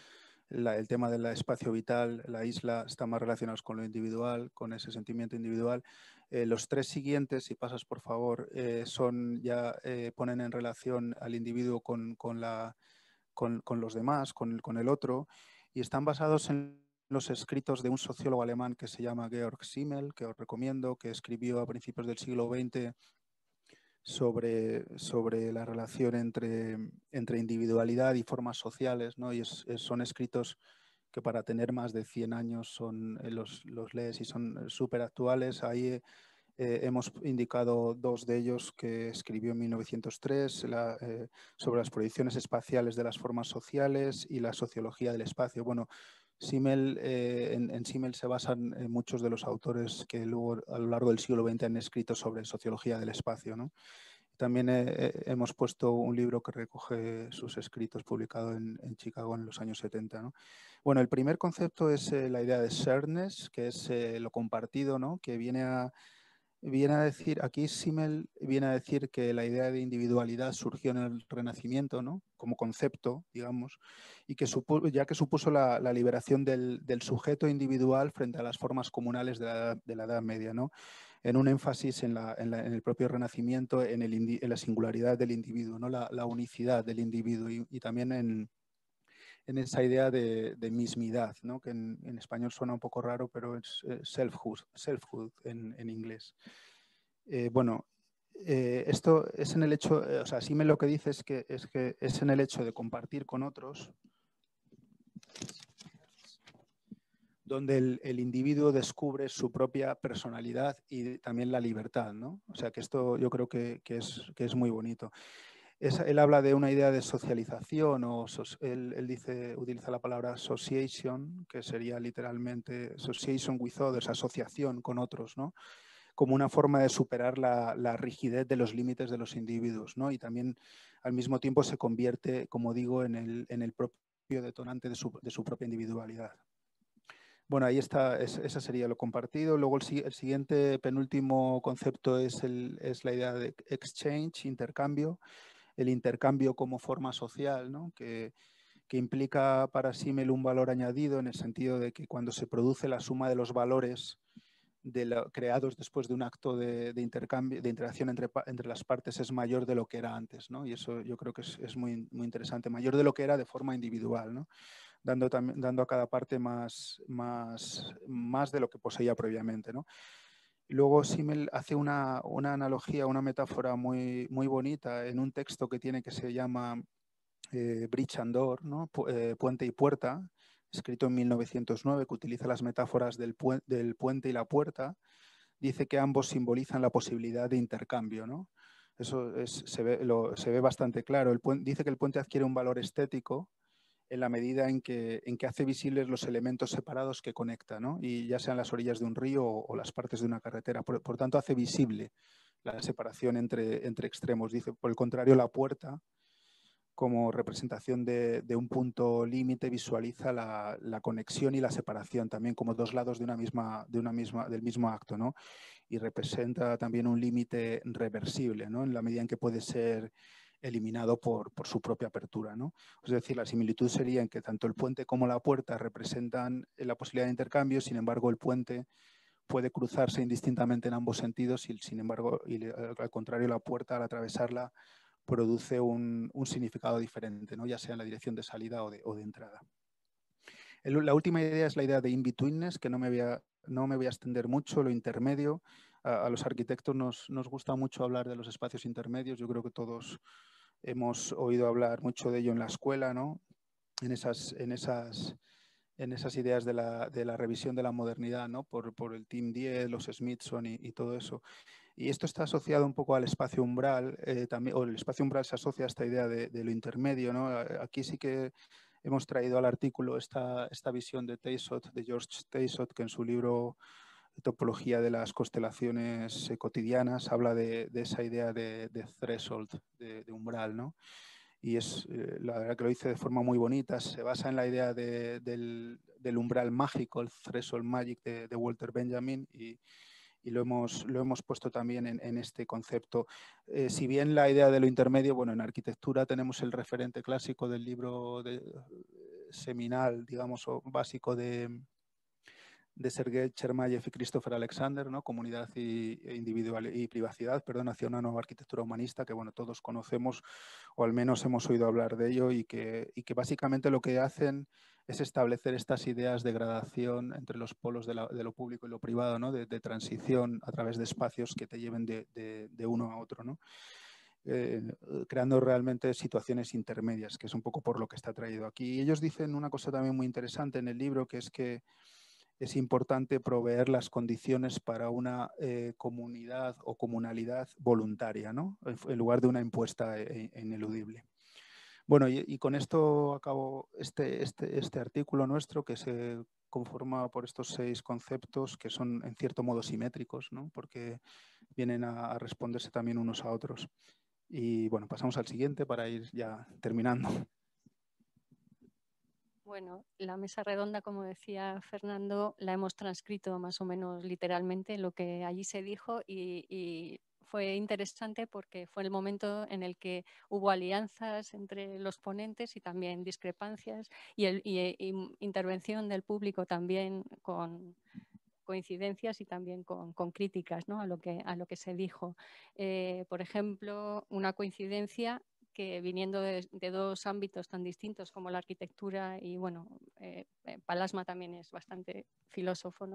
el tema del espacio vital, la isla, está más relacionados con lo individual, con ese sentimiento individual. Eh, los tres siguientes, si pasas por favor, eh, son ya eh, ponen en relación al individuo con, con los demás, con, el otro, y están basados en los escritos de un sociólogo alemán que se llama Georg Simmel, que os recomiendo, que escribió a principios del siglo XX sobre, sobre la relación entre, individualidad y formas sociales, ¿no? y son escritos que para tener más de 100 años son, eh, los, los lees y son súper actuales. Ahí eh, hemos indicado dos de ellos que escribió en 1903 eh, sobre las proyecciones espaciales de las formas sociales y la sociología del espacio. Bueno, Simmel, eh, en, Simmel se basan eh, muchos de los autores que luego a lo largo del siglo XX han escrito sobre sociología del espacio. ¿no? También eh, hemos puesto un libro que recoge sus escritos publicado en, Chicago en los años 70. Bueno, el primer concepto es la idea de sharedness, que es lo compartido, que viene a, viene a decir, aquí Simmel viene a decir que la idea de individualidad surgió en el Renacimiento, ¿no? Como concepto, digamos, y que ya que supuso la, liberación del, sujeto individual frente a las formas comunales de la, Edad Media, ¿no? En un énfasis en, el propio Renacimiento, en, la singularidad del individuo, ¿no? La, unicidad del individuo y también en, en esa idea de, mismidad, que en, español suena un poco raro, pero es eh, selfhood, en, inglés. Eh, bueno, eh, esto es en el hecho, o sea, me lo que dice es que, es que es en el hecho de compartir con otros donde el, individuo descubre su propia personalidad y también la libertad, ¿no? O sea, que esto yo creo que es, muy bonito. Es, él habla de una idea de socialización o él, dice, utiliza la palabra association, que sería literalmente association with others, asociación con otros, ¿no? como una forma de superar la, rigidez de los límites de los individuos. Y también al mismo tiempo se convierte, como digo, en el, propio detonante de su, propia individualidad. Bueno, ahí está, esa sería lo compartido. Luego el, siguiente, penúltimo concepto es la idea de exchange, intercambio el intercambio como forma social, ¿no? que, que implica para Simmel un valor añadido en el sentido de que cuando se produce la suma de los valores de creados después de un acto de, intercambio, de interacción entre, entre, las partes es mayor de lo que era antes, ¿no? Y eso yo creo que es, es muy, muy, interesante, mayor de lo que era de forma individual, ¿no? Dando, dando a cada parte más, más, más de lo que poseía previamente, ¿no? Luego Simmel hace una, analogía, una metáfora muy, muy bonita en un texto que tiene que se llama eh, Bridge and Door, eh, Puente y Puerta, escrito en 1909, que utiliza las metáforas del, puente y la puerta. Dice que ambos simbolizan la posibilidad de intercambio. ¿no? Eso se, ve, bastante claro. dice que el puente adquiere un valor estético en la medida en que, en que hace visibles los elementos separados que conecta, y ya sean las orillas de un río o, las partes de una carretera. Por, tanto, hace visible la separación entre, entre extremos. Dice, por el contrario, la puerta, como representación de, un punto límite, visualiza la, conexión y la separación, también como dos lados de una misma, de una misma, del mismo acto, ¿no? y representa también un límite reversible, ¿no? en la medida en que puede ser eliminado por, su propia apertura. Es decir, la similitud sería en que tanto el puente como la puerta representan eh, la posibilidad de intercambio, sin embargo, el puente puede cruzarse indistintamente en ambos sentidos y, sin embargo, al contrario, la puerta al atravesarla produce un, significado diferente, ya sea en la dirección de salida o de, entrada. la última idea es la idea de in-betweenness, que no me, voy no me voy a extender mucho, lo intermedio a, los arquitectos nos, gusta mucho hablar de los espacios intermedios. Yo creo que todos hemos oído hablar mucho de ello en la escuela, ¿no? En esas, en esas, en esas ideas de la, revisión de la modernidad, ¿no? Por, el Team 10, los Smithson y, todo eso. Y esto está asociado un poco al espacio umbral, eh, también, o el espacio umbral se asocia a esta idea de, lo intermedio, Aquí sí que hemos traído al artículo esta, esta visión de Taysot, de George Taysot, que en su libro topología de las constelaciones eh, cotidianas habla de, esa idea de, threshold, de, umbral, ¿no? Y es, eh, la verdad que lo dice de forma muy bonita, se basa en la idea del, umbral mágico, el threshold magic de, Walter Benjamin y, lo, hemos, lo hemos puesto también en, este concepto. Eh, si bien la idea de lo intermedio, bueno, en arquitectura tenemos el referente clásico del libro seminal, digamos, o básico de de Sergei Chermayev y Christopher Alexander, ¿no? Comunidad y, e individual y privacidad, perdón, hacia una nueva arquitectura humanista que bueno, todos conocemos o al menos hemos oído hablar de ello y que, y que básicamente lo que hacen es establecer estas ideas de gradación entre los polos de, lo público y lo privado, ¿no? de, transición a través de espacios que te lleven de, uno a otro. ¿no? Eh, creando realmente situaciones intermedias, que es un poco por lo que está traído aquí. ellos dicen una cosa también muy interesante en el libro, que es que es importante proveer las condiciones para una eh, comunidad o comunalidad voluntaria, ¿no? en lugar de una impuesta eh, ineludible. Bueno, y, con esto acabo este, este, este, artículo nuestro que se conforma por estos seis conceptos que son en cierto modo simétricos, ¿no? porque vienen a responderse también unos a otros. Y bueno, pasamos al siguiente para ir ya terminando. Bueno, la mesa redonda, como decía Fernando, la hemos transcrito más o menos literalmente lo que allí se dijo y, fue interesante porque fue el momento en el que hubo alianzas entre los ponentes y también discrepancias y, intervención del público también con coincidencias y también con, críticas ¿no? a, lo que, a lo que se dijo. Eh, por ejemplo, una coincidencia que viniendo de, dos ámbitos tan distintos como la arquitectura y bueno, eh, eh, Palasma también es bastante filósofo,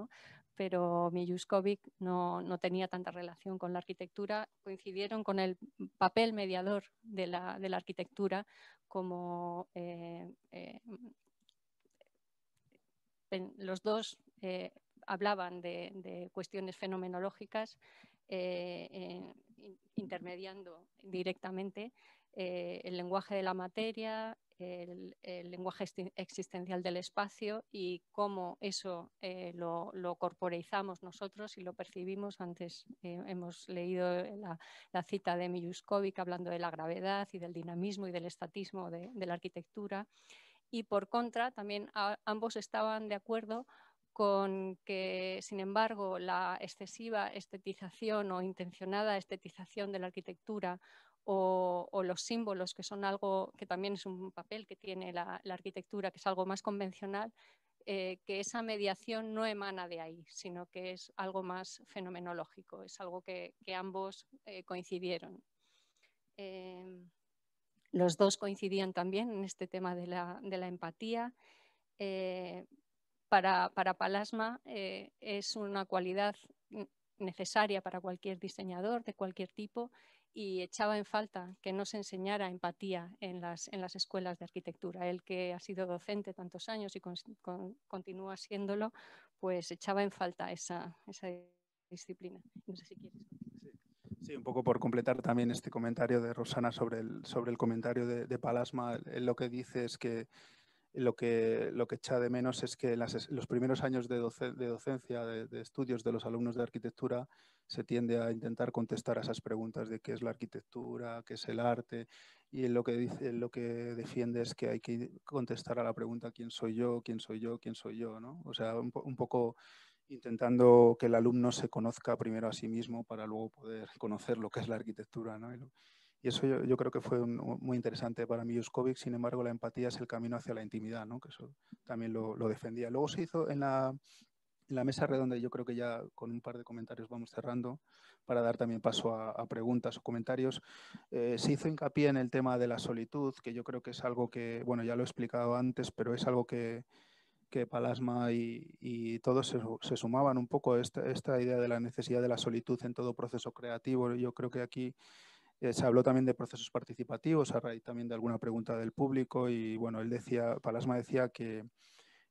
pero Mijuskovic no, no tenía tanta relación con la arquitectura, coincidieron con el papel mediador de la, arquitectura como eh, los dos hablaban de, cuestiones fenomenológicas, intermediando directamente eh, el lenguaje de la materia, el, lenguaje existencial del espacio y cómo eso eh, lo, lo, corporeizamos nosotros y lo percibimos. Antes eh, hemos leído la, cita de Mijuskovic hablando de la gravedad y del dinamismo y del estatismo de, la arquitectura. Y por contra, también ambos estaban de acuerdo con que, sin embargo, la excesiva estetización o intencionada estetización de la arquitectura o, los símbolos, que son algo que también es un papel que tiene la, arquitectura, que es algo más convencional, eh, que esa mediación no emana de ahí, sino que es algo más fenomenológico, es algo que, ambos eh, coincidieron. Em, los dos coincidían también en este tema de la, de la empatía. Eh, para, para, Palasma es una cualidad necesaria para cualquier diseñador de cualquier tipo y echaba en falta que no se enseñara empatía en las, en las escuelas de arquitectura. Él que ha sido docente tantos años y continúa siéndolo, pues echaba en falta esa, esa disciplina. No sé si quieres. Sí. un poco por completar también este comentario de Rosana sobre el, sobre el comentario de, Palasma, él eh, lo que dice es que lo que, lo que echa de menos es que los primeros años de, docencia, de, de estudios de los alumnos de arquitectura, se tiende a intentar contestar a esas preguntas de qué es la arquitectura, qué es el arte, y lo que, dice, lo que defiende es que hay que contestar a la pregunta quién soy yo, quién soy yo, quién soy yo, ¿no? O sea, un, poco intentando que el alumno se conozca primero a sí mismo para luego poder conocer lo que es la arquitectura, ¿no? Y eso yo, creo que fue muy interesante para mí, Yuskovic, Sin embargo, la empatía es el camino hacia la intimidad, ¿no? que eso también lo, lo, defendía. Luego se hizo en la la mesa redonda, yo creo que ya con un par de comentarios vamos cerrando para dar también paso a, preguntas o comentarios. Eh, se hizo hincapié en el tema de la solitud, que yo creo que es algo que, bueno, ya lo he explicado antes, pero es algo que, que Palasma y, todos se, sumaban un poco esta, idea de la necesidad de la solitud en todo proceso creativo. Yo creo que aquí eh, se habló también de procesos participativos a raíz también de alguna pregunta del público y bueno, él decía, Palasma decía que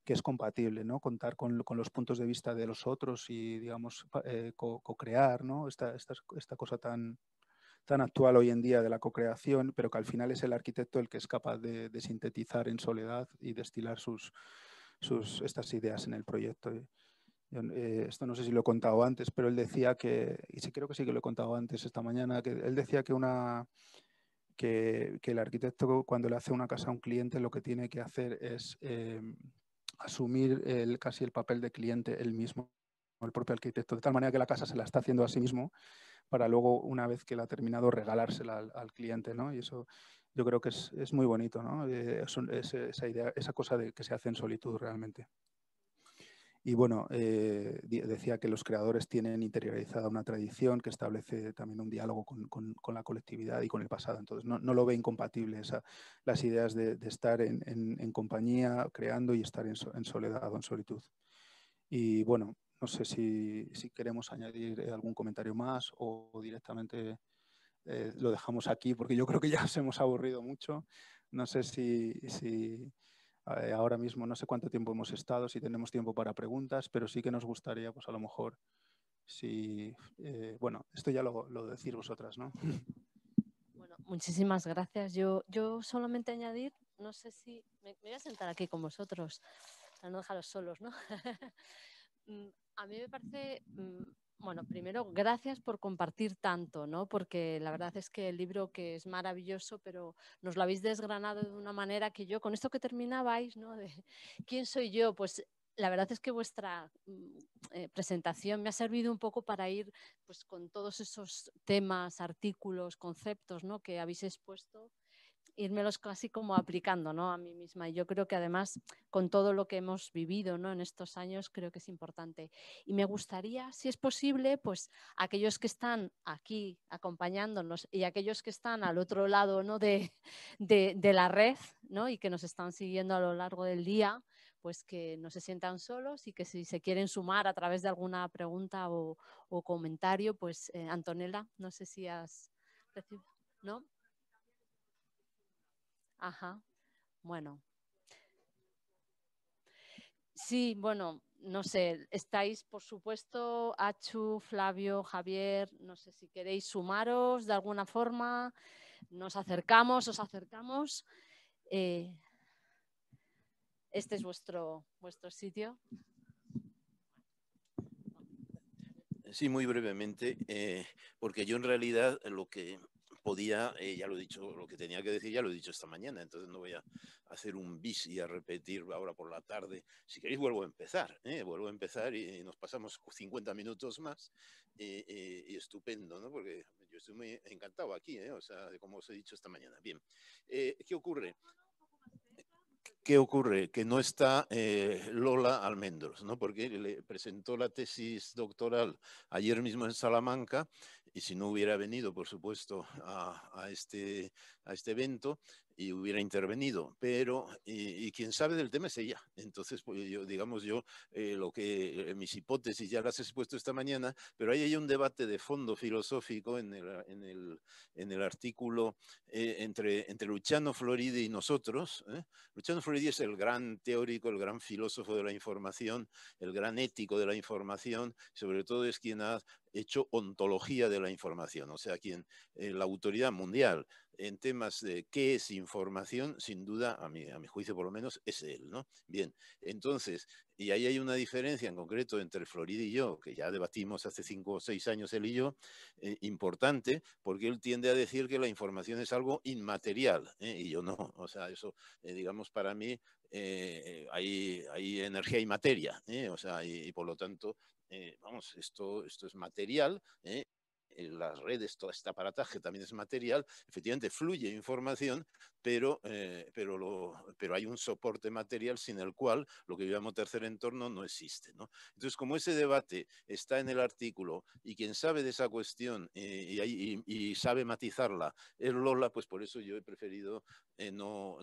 que es compatible, ¿no? Contar con, los puntos de vista de los otros y, digamos, eh, co crear no Esta, cosa tan, tan actual hoy en día de la co-creación, pero que al final es el arquitecto el que es capaz de, sintetizar en soledad y destilar sus, sus, estas ideas en el proyecto. Eh, esto no sé si lo he contado antes, pero él decía que, y sí creo que sí que lo he contado antes esta mañana, que él decía que una... Que, el arquitecto cuando le hace una casa a un cliente lo que tiene que hacer es em, asumir el, casi el papel de cliente él mismo, el propio arquitecto, de tal manera que la casa se la está haciendo a sí mismo para luego, una vez que la ha terminado, regalársela al, cliente, ¿no? Y eso yo creo que es, es muy bonito, ¿no? Eh, esa, idea, esa cosa de que se hace en solitud realmente. Y bueno, eh, decía que los creadores tienen interiorizada una tradición que establece también un diálogo con, la colectividad y con el pasado. Entonces, no, lo ve incompatible esa, las ideas de, estar en, compañía, creando y estar en, soledad o en solitud. Y bueno, no sé si, queremos añadir eh, algún comentario más o directamente eh, lo dejamos aquí porque yo creo que ya nos hemos aburrido mucho. No sé si, eh, ahora mismo no sé cuánto tiempo hemos estado, si tenemos tiempo para preguntas, pero sí que nos gustaría, pues a lo mejor, si, eh, bueno, esto ya lo, lo decís vosotras, ¿no? Bueno, muchísimas gracias. Yo, yo solamente añadir, no sé si, me, me voy a sentar aquí con vosotros, para no dejaros solos, ¿no? Mm, a mí me parece, mm, bueno, primero, gracias por compartir tanto, ¿no? Porque la verdad es que el libro que es maravilloso, pero nos lo habéis desgranado de una manera que yo, con esto que terminabais, ¿no? De quién soy yo, pues la verdad es que vuestra mm, eh, presentación me ha servido un poco para ir pues, con todos esos temas, artículos, conceptos ¿no? que habéis expuesto irmelos casi como aplicando ¿no? a mí misma. Y yo creo que además con todo lo que hemos vivido ¿no? en estos años, creo que es importante. Y me gustaría, si es posible, pues aquellos que están aquí acompañándonos y aquellos que están al otro lado ¿no? de, la red ¿no? y que nos están siguiendo a lo largo del día, pues que no se sientan solos y que si se quieren sumar a través de alguna pregunta o, comentario, pues eh, Antonella, no sé si has recibido, ¿no? Ajá. Bueno. Sí, bueno, no sé, estáis, por supuesto, Achu, Flavio, Javier, no sé si queréis sumaros de alguna forma, nos acercamos, os acercamos. Eh, este es vuestro, vuestro sitio. Sí, muy brevemente, eh, porque yo en realidad lo que podía, eh, ya lo he dicho, lo que tenía que decir ya lo he dicho esta mañana, entonces no voy a hacer un bis y a repetir ahora por la tarde. Si queréis vuelvo a empezar, ¿eh? vuelvo a empezar y, nos pasamos 50 minutos más eh, y estupendo, ¿no? Porque yo estoy muy encantado aquí, o sea, como os he dicho esta mañana. Bien, ¿qué ocurre? ¿Qué ocurre? Que no está Lola Almendros, ¿no? porque le presentó la tesis doctoral ayer mismo en Salamanca y si no hubiera venido, por supuesto, a, a, este, a este evento, y hubiera intervenido, pero y, y, quien sabe del tema es ella. Entonces, pues, yo, digamos yo, eh, lo que eh, mis hipótesis ya las he expuesto esta mañana, pero ahí hay un debate de fondo filosófico en el, en el, en el artículo eh, entre, entre Luciano Floridi y nosotros. Luciano Floridi es el gran teórico, el gran filósofo de la información, el gran ético de la información, sobre todo es quien ha hecho ontología de la información, o sea, quien la autoridad mundial en temas de qué es información, sin duda, a mi, juicio por lo menos, es él, ¿no? Bien, entonces, y ahí hay una diferencia en concreto entre Florida y yo, que ya debatimos hace cinco o seis años él y yo, eh, importante, porque él tiende a decir que la información es algo inmaterial, ¿eh? y yo no. O sea, eso, eh, digamos, para mí hay, energía y materia, o sea, y, por lo tanto, vamos, esto, esto es material, las redes, todo este aparataje también es material, efectivamente fluye información, pero, eh, pero, pero hay un soporte material sin el cual lo que llamamos tercer entorno no existe. Entonces, como ese debate está en el artículo y quien sabe de esa cuestión eh, y, sabe matizarla es Lola, pues por eso yo he preferido eh, no,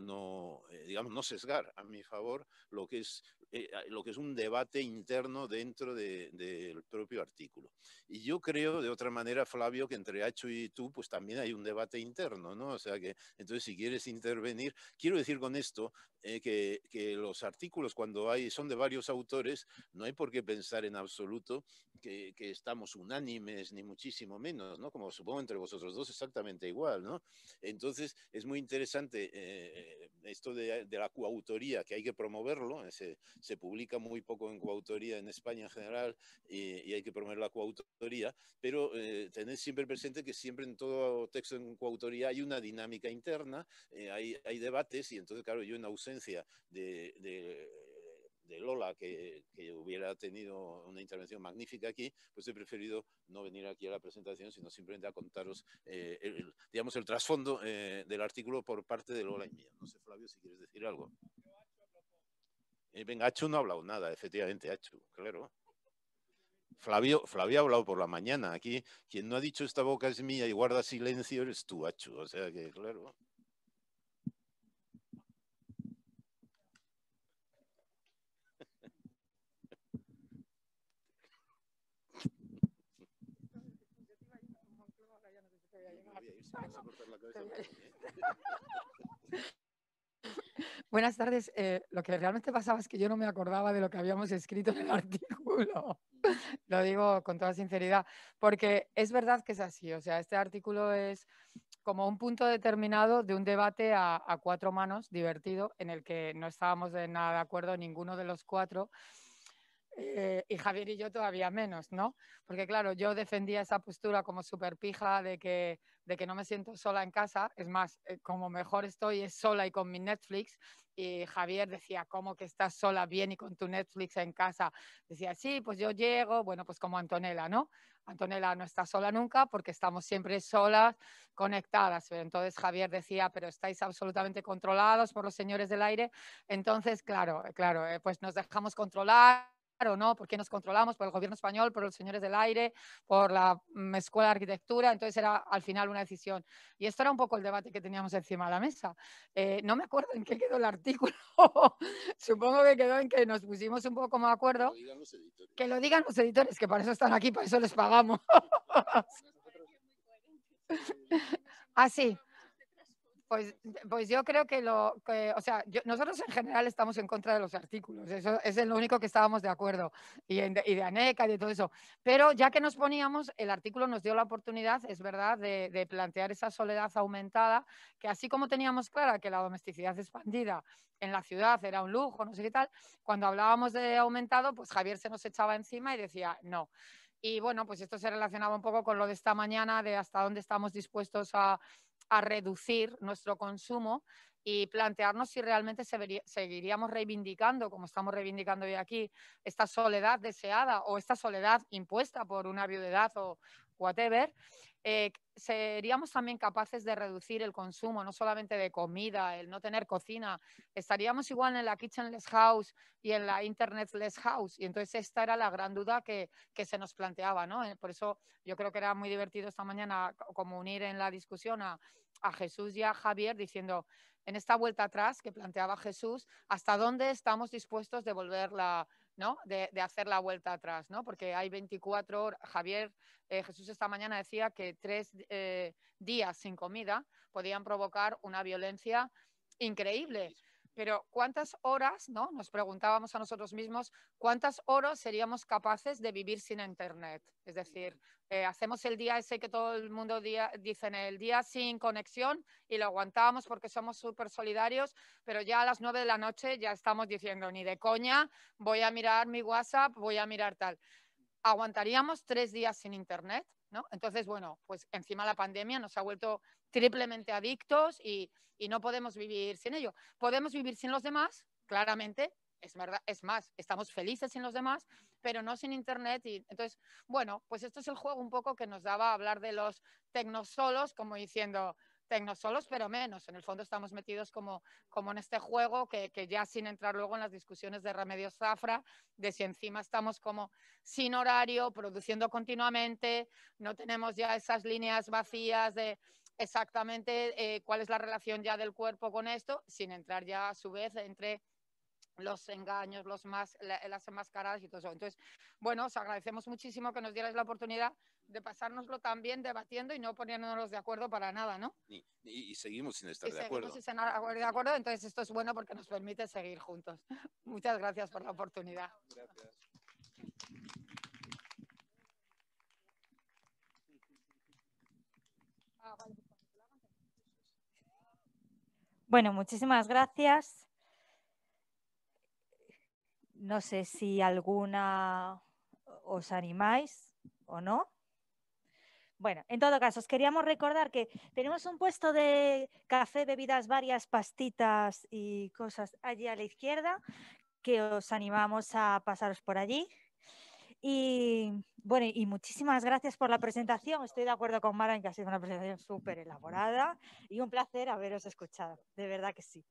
digamos, no sesgar a mi favor lo que es eh, lo que es un debate interno dentro del propio artículo. Y yo creo, de otra manera, Flavio, que entre Hacho y tú, pues también hay un debate interno, ¿no? O sea que, entonces, si quieres intervenir, quiero decir con esto eh, que, que los artículos, cuando hay, son de varios autores, no hay por qué pensar en absoluto que, estamos unánimes, ni muchísimo menos, ¿no? Como supongo entre vosotros dos exactamente igual, ¿no? Entonces, es muy interesante eh, eh, esto de, la coautoría, que hay que promoverlo, eh, se, publica muy poco en coautoría en España en general y, hay que promover la coautoría, pero eh, tened siempre presente que siempre en todo texto en coautoría hay una dinámica interna, hay, hay, debates y entonces, claro, yo en ausencia de de Lola, que, hubiera tenido una intervención magnífica aquí, pues he preferido no venir aquí a la presentación, sino simplemente a contaros, eh, el, digamos, el trasfondo eh, del artículo por parte de Lola y mía. No sé, Flavio, si quieres decir algo. Eh, venga, Achu no ha hablado nada, efectivamente, Achu, claro. Flavio, Flavio ha hablado por la mañana aquí. Quien no ha dicho esta boca es mía y guarda silencio eres tú, Achu. O sea que, claro. ¿eh? Buenas tardes. Eh, lo que realmente pasaba es que yo no me acordaba de lo que habíamos escrito en el artículo. lo digo con toda sinceridad, porque es verdad que es así. O sea, este artículo es como un punto determinado de un debate a, cuatro manos divertido en el que no estábamos de nada de acuerdo ninguno de los cuatro. Eh, y Javier y yo todavía menos, ¿no? Porque claro, yo defendía esa postura como pija de que de que no me siento sola en casa. Es más, eh, como mejor estoy es sola y con mi Netflix. Y Javier decía, ¿cómo que estás sola bien y con tu Netflix en casa? Decía, sí, pues yo llego, bueno, pues como Antonella, ¿no? Antonella no está sola nunca porque estamos siempre solas, conectadas. Entonces Javier decía, pero estáis absolutamente controlados por los señores del aire. Entonces, claro, eh, claro, eh, pues nos dejamos controlar o no, porque nos controlamos por el gobierno español, por los señores del aire, por la mm, escuela de arquitectura, entonces era al final una decisión. Y esto era un poco el debate que teníamos encima de la mesa. Eh, no me acuerdo en qué quedó el artículo, supongo que quedó en que nos pusimos un poco como de acuerdo. Que lo digan los editores, que para eso están aquí, para eso les pagamos. Así. Pues, pues, yo creo que lo, o sea, nosotros en general estamos en contra de los artículos, eso es lo único que estábamos de acuerdo, y, de ANECA y de todo eso. Pero ya que nos poníamos, el artículo nos dio la oportunidad, es verdad, de plantear esa soledad aumentada, que así como teníamos clara que la domesticidad expandida en la ciudad era un lujo, no sé qué tal, cuando hablábamos de aumentado, pues Javier se nos echaba encima y decía, no. Y bueno, pues esto se relacionaba un poco con lo de esta mañana, de hasta dónde estamos dispuestos a a reducir nuestro consumo y plantearnos si realmente seguiríamos reivindicando, como estamos reivindicando hoy aquí, esta soledad deseada o esta soledad impuesta por una viudedad o whatever, eh, seríamos también capaces de reducir el consumo, no solamente de comida, el no tener cocina, estaríamos igual en la kitchenless house y en la internetless house. Y entonces esta era la gran duda que, que se nos planteaba, ¿no? Eh, por eso yo creo que era muy divertido esta mañana como unir en la discusión a a Jesús y a Javier diciendo, en esta vuelta atrás que planteaba Jesús, ¿hasta dónde estamos dispuestos de volver ¿no? De, hacer la vuelta atrás, ¿no? Porque hay 24 Javier, eh, Jesús esta mañana decía que tres eh, días sin comida podían provocar una violencia increíble pero ¿cuántas horas, no? Nos preguntábamos a nosotros mismos, ¿cuántas horas seríamos capaces de vivir sin Internet? Es decir, eh, hacemos el día ese que todo el mundo dice, en el día sin conexión y lo aguantábamos porque somos súper solidarios, pero ya a las nueve de la noche ya estamos diciendo, ni de coña, voy a mirar mi WhatsApp, voy a mirar tal. ¿Aguantaríamos tres días sin Internet? ¿no? Entonces, bueno, pues encima la pandemia nos ha vuelto triplemente adictos y, no podemos vivir sin ello. Podemos vivir sin los demás, claramente, es verdad, es más, estamos felices sin los demás, pero no sin internet y entonces, bueno, pues esto es el juego un poco que nos daba hablar de los tecnosolos como diciendo, tecnosolos, pero menos. En el fondo estamos metidos como, como en este juego que, que, ya sin entrar luego en las discusiones de remedios zafra, de si encima estamos como sin horario, produciendo continuamente, no tenemos ya esas líneas vacías de exactamente eh, cuál es la relación ya del cuerpo con esto, sin entrar ya a su vez entre los engaños, los más, las enmascaradas y todo eso. Entonces, bueno, os agradecemos muchísimo que nos dierais la oportunidad de pasárnoslo también debatiendo y no poniéndonos de acuerdo para nada, ¿no? Y, seguimos sin estar de acuerdo. sin de acuerdo, entonces esto es bueno porque nos permite seguir juntos. Muchas gracias por la oportunidad. Ah, pues, bueno, muchísimas gracias. No sé si alguna os animáis o no. Bueno, en todo caso, os queríamos recordar que tenemos un puesto de café, bebidas varias, pastitas y cosas allí a la izquierda, que os animamos a pasaros por allí. Y bueno, y muchísimas gracias por la presentación. Estoy de acuerdo con Mara en que ha sido una presentación súper elaborada y un placer haberos escuchado. De verdad que sí.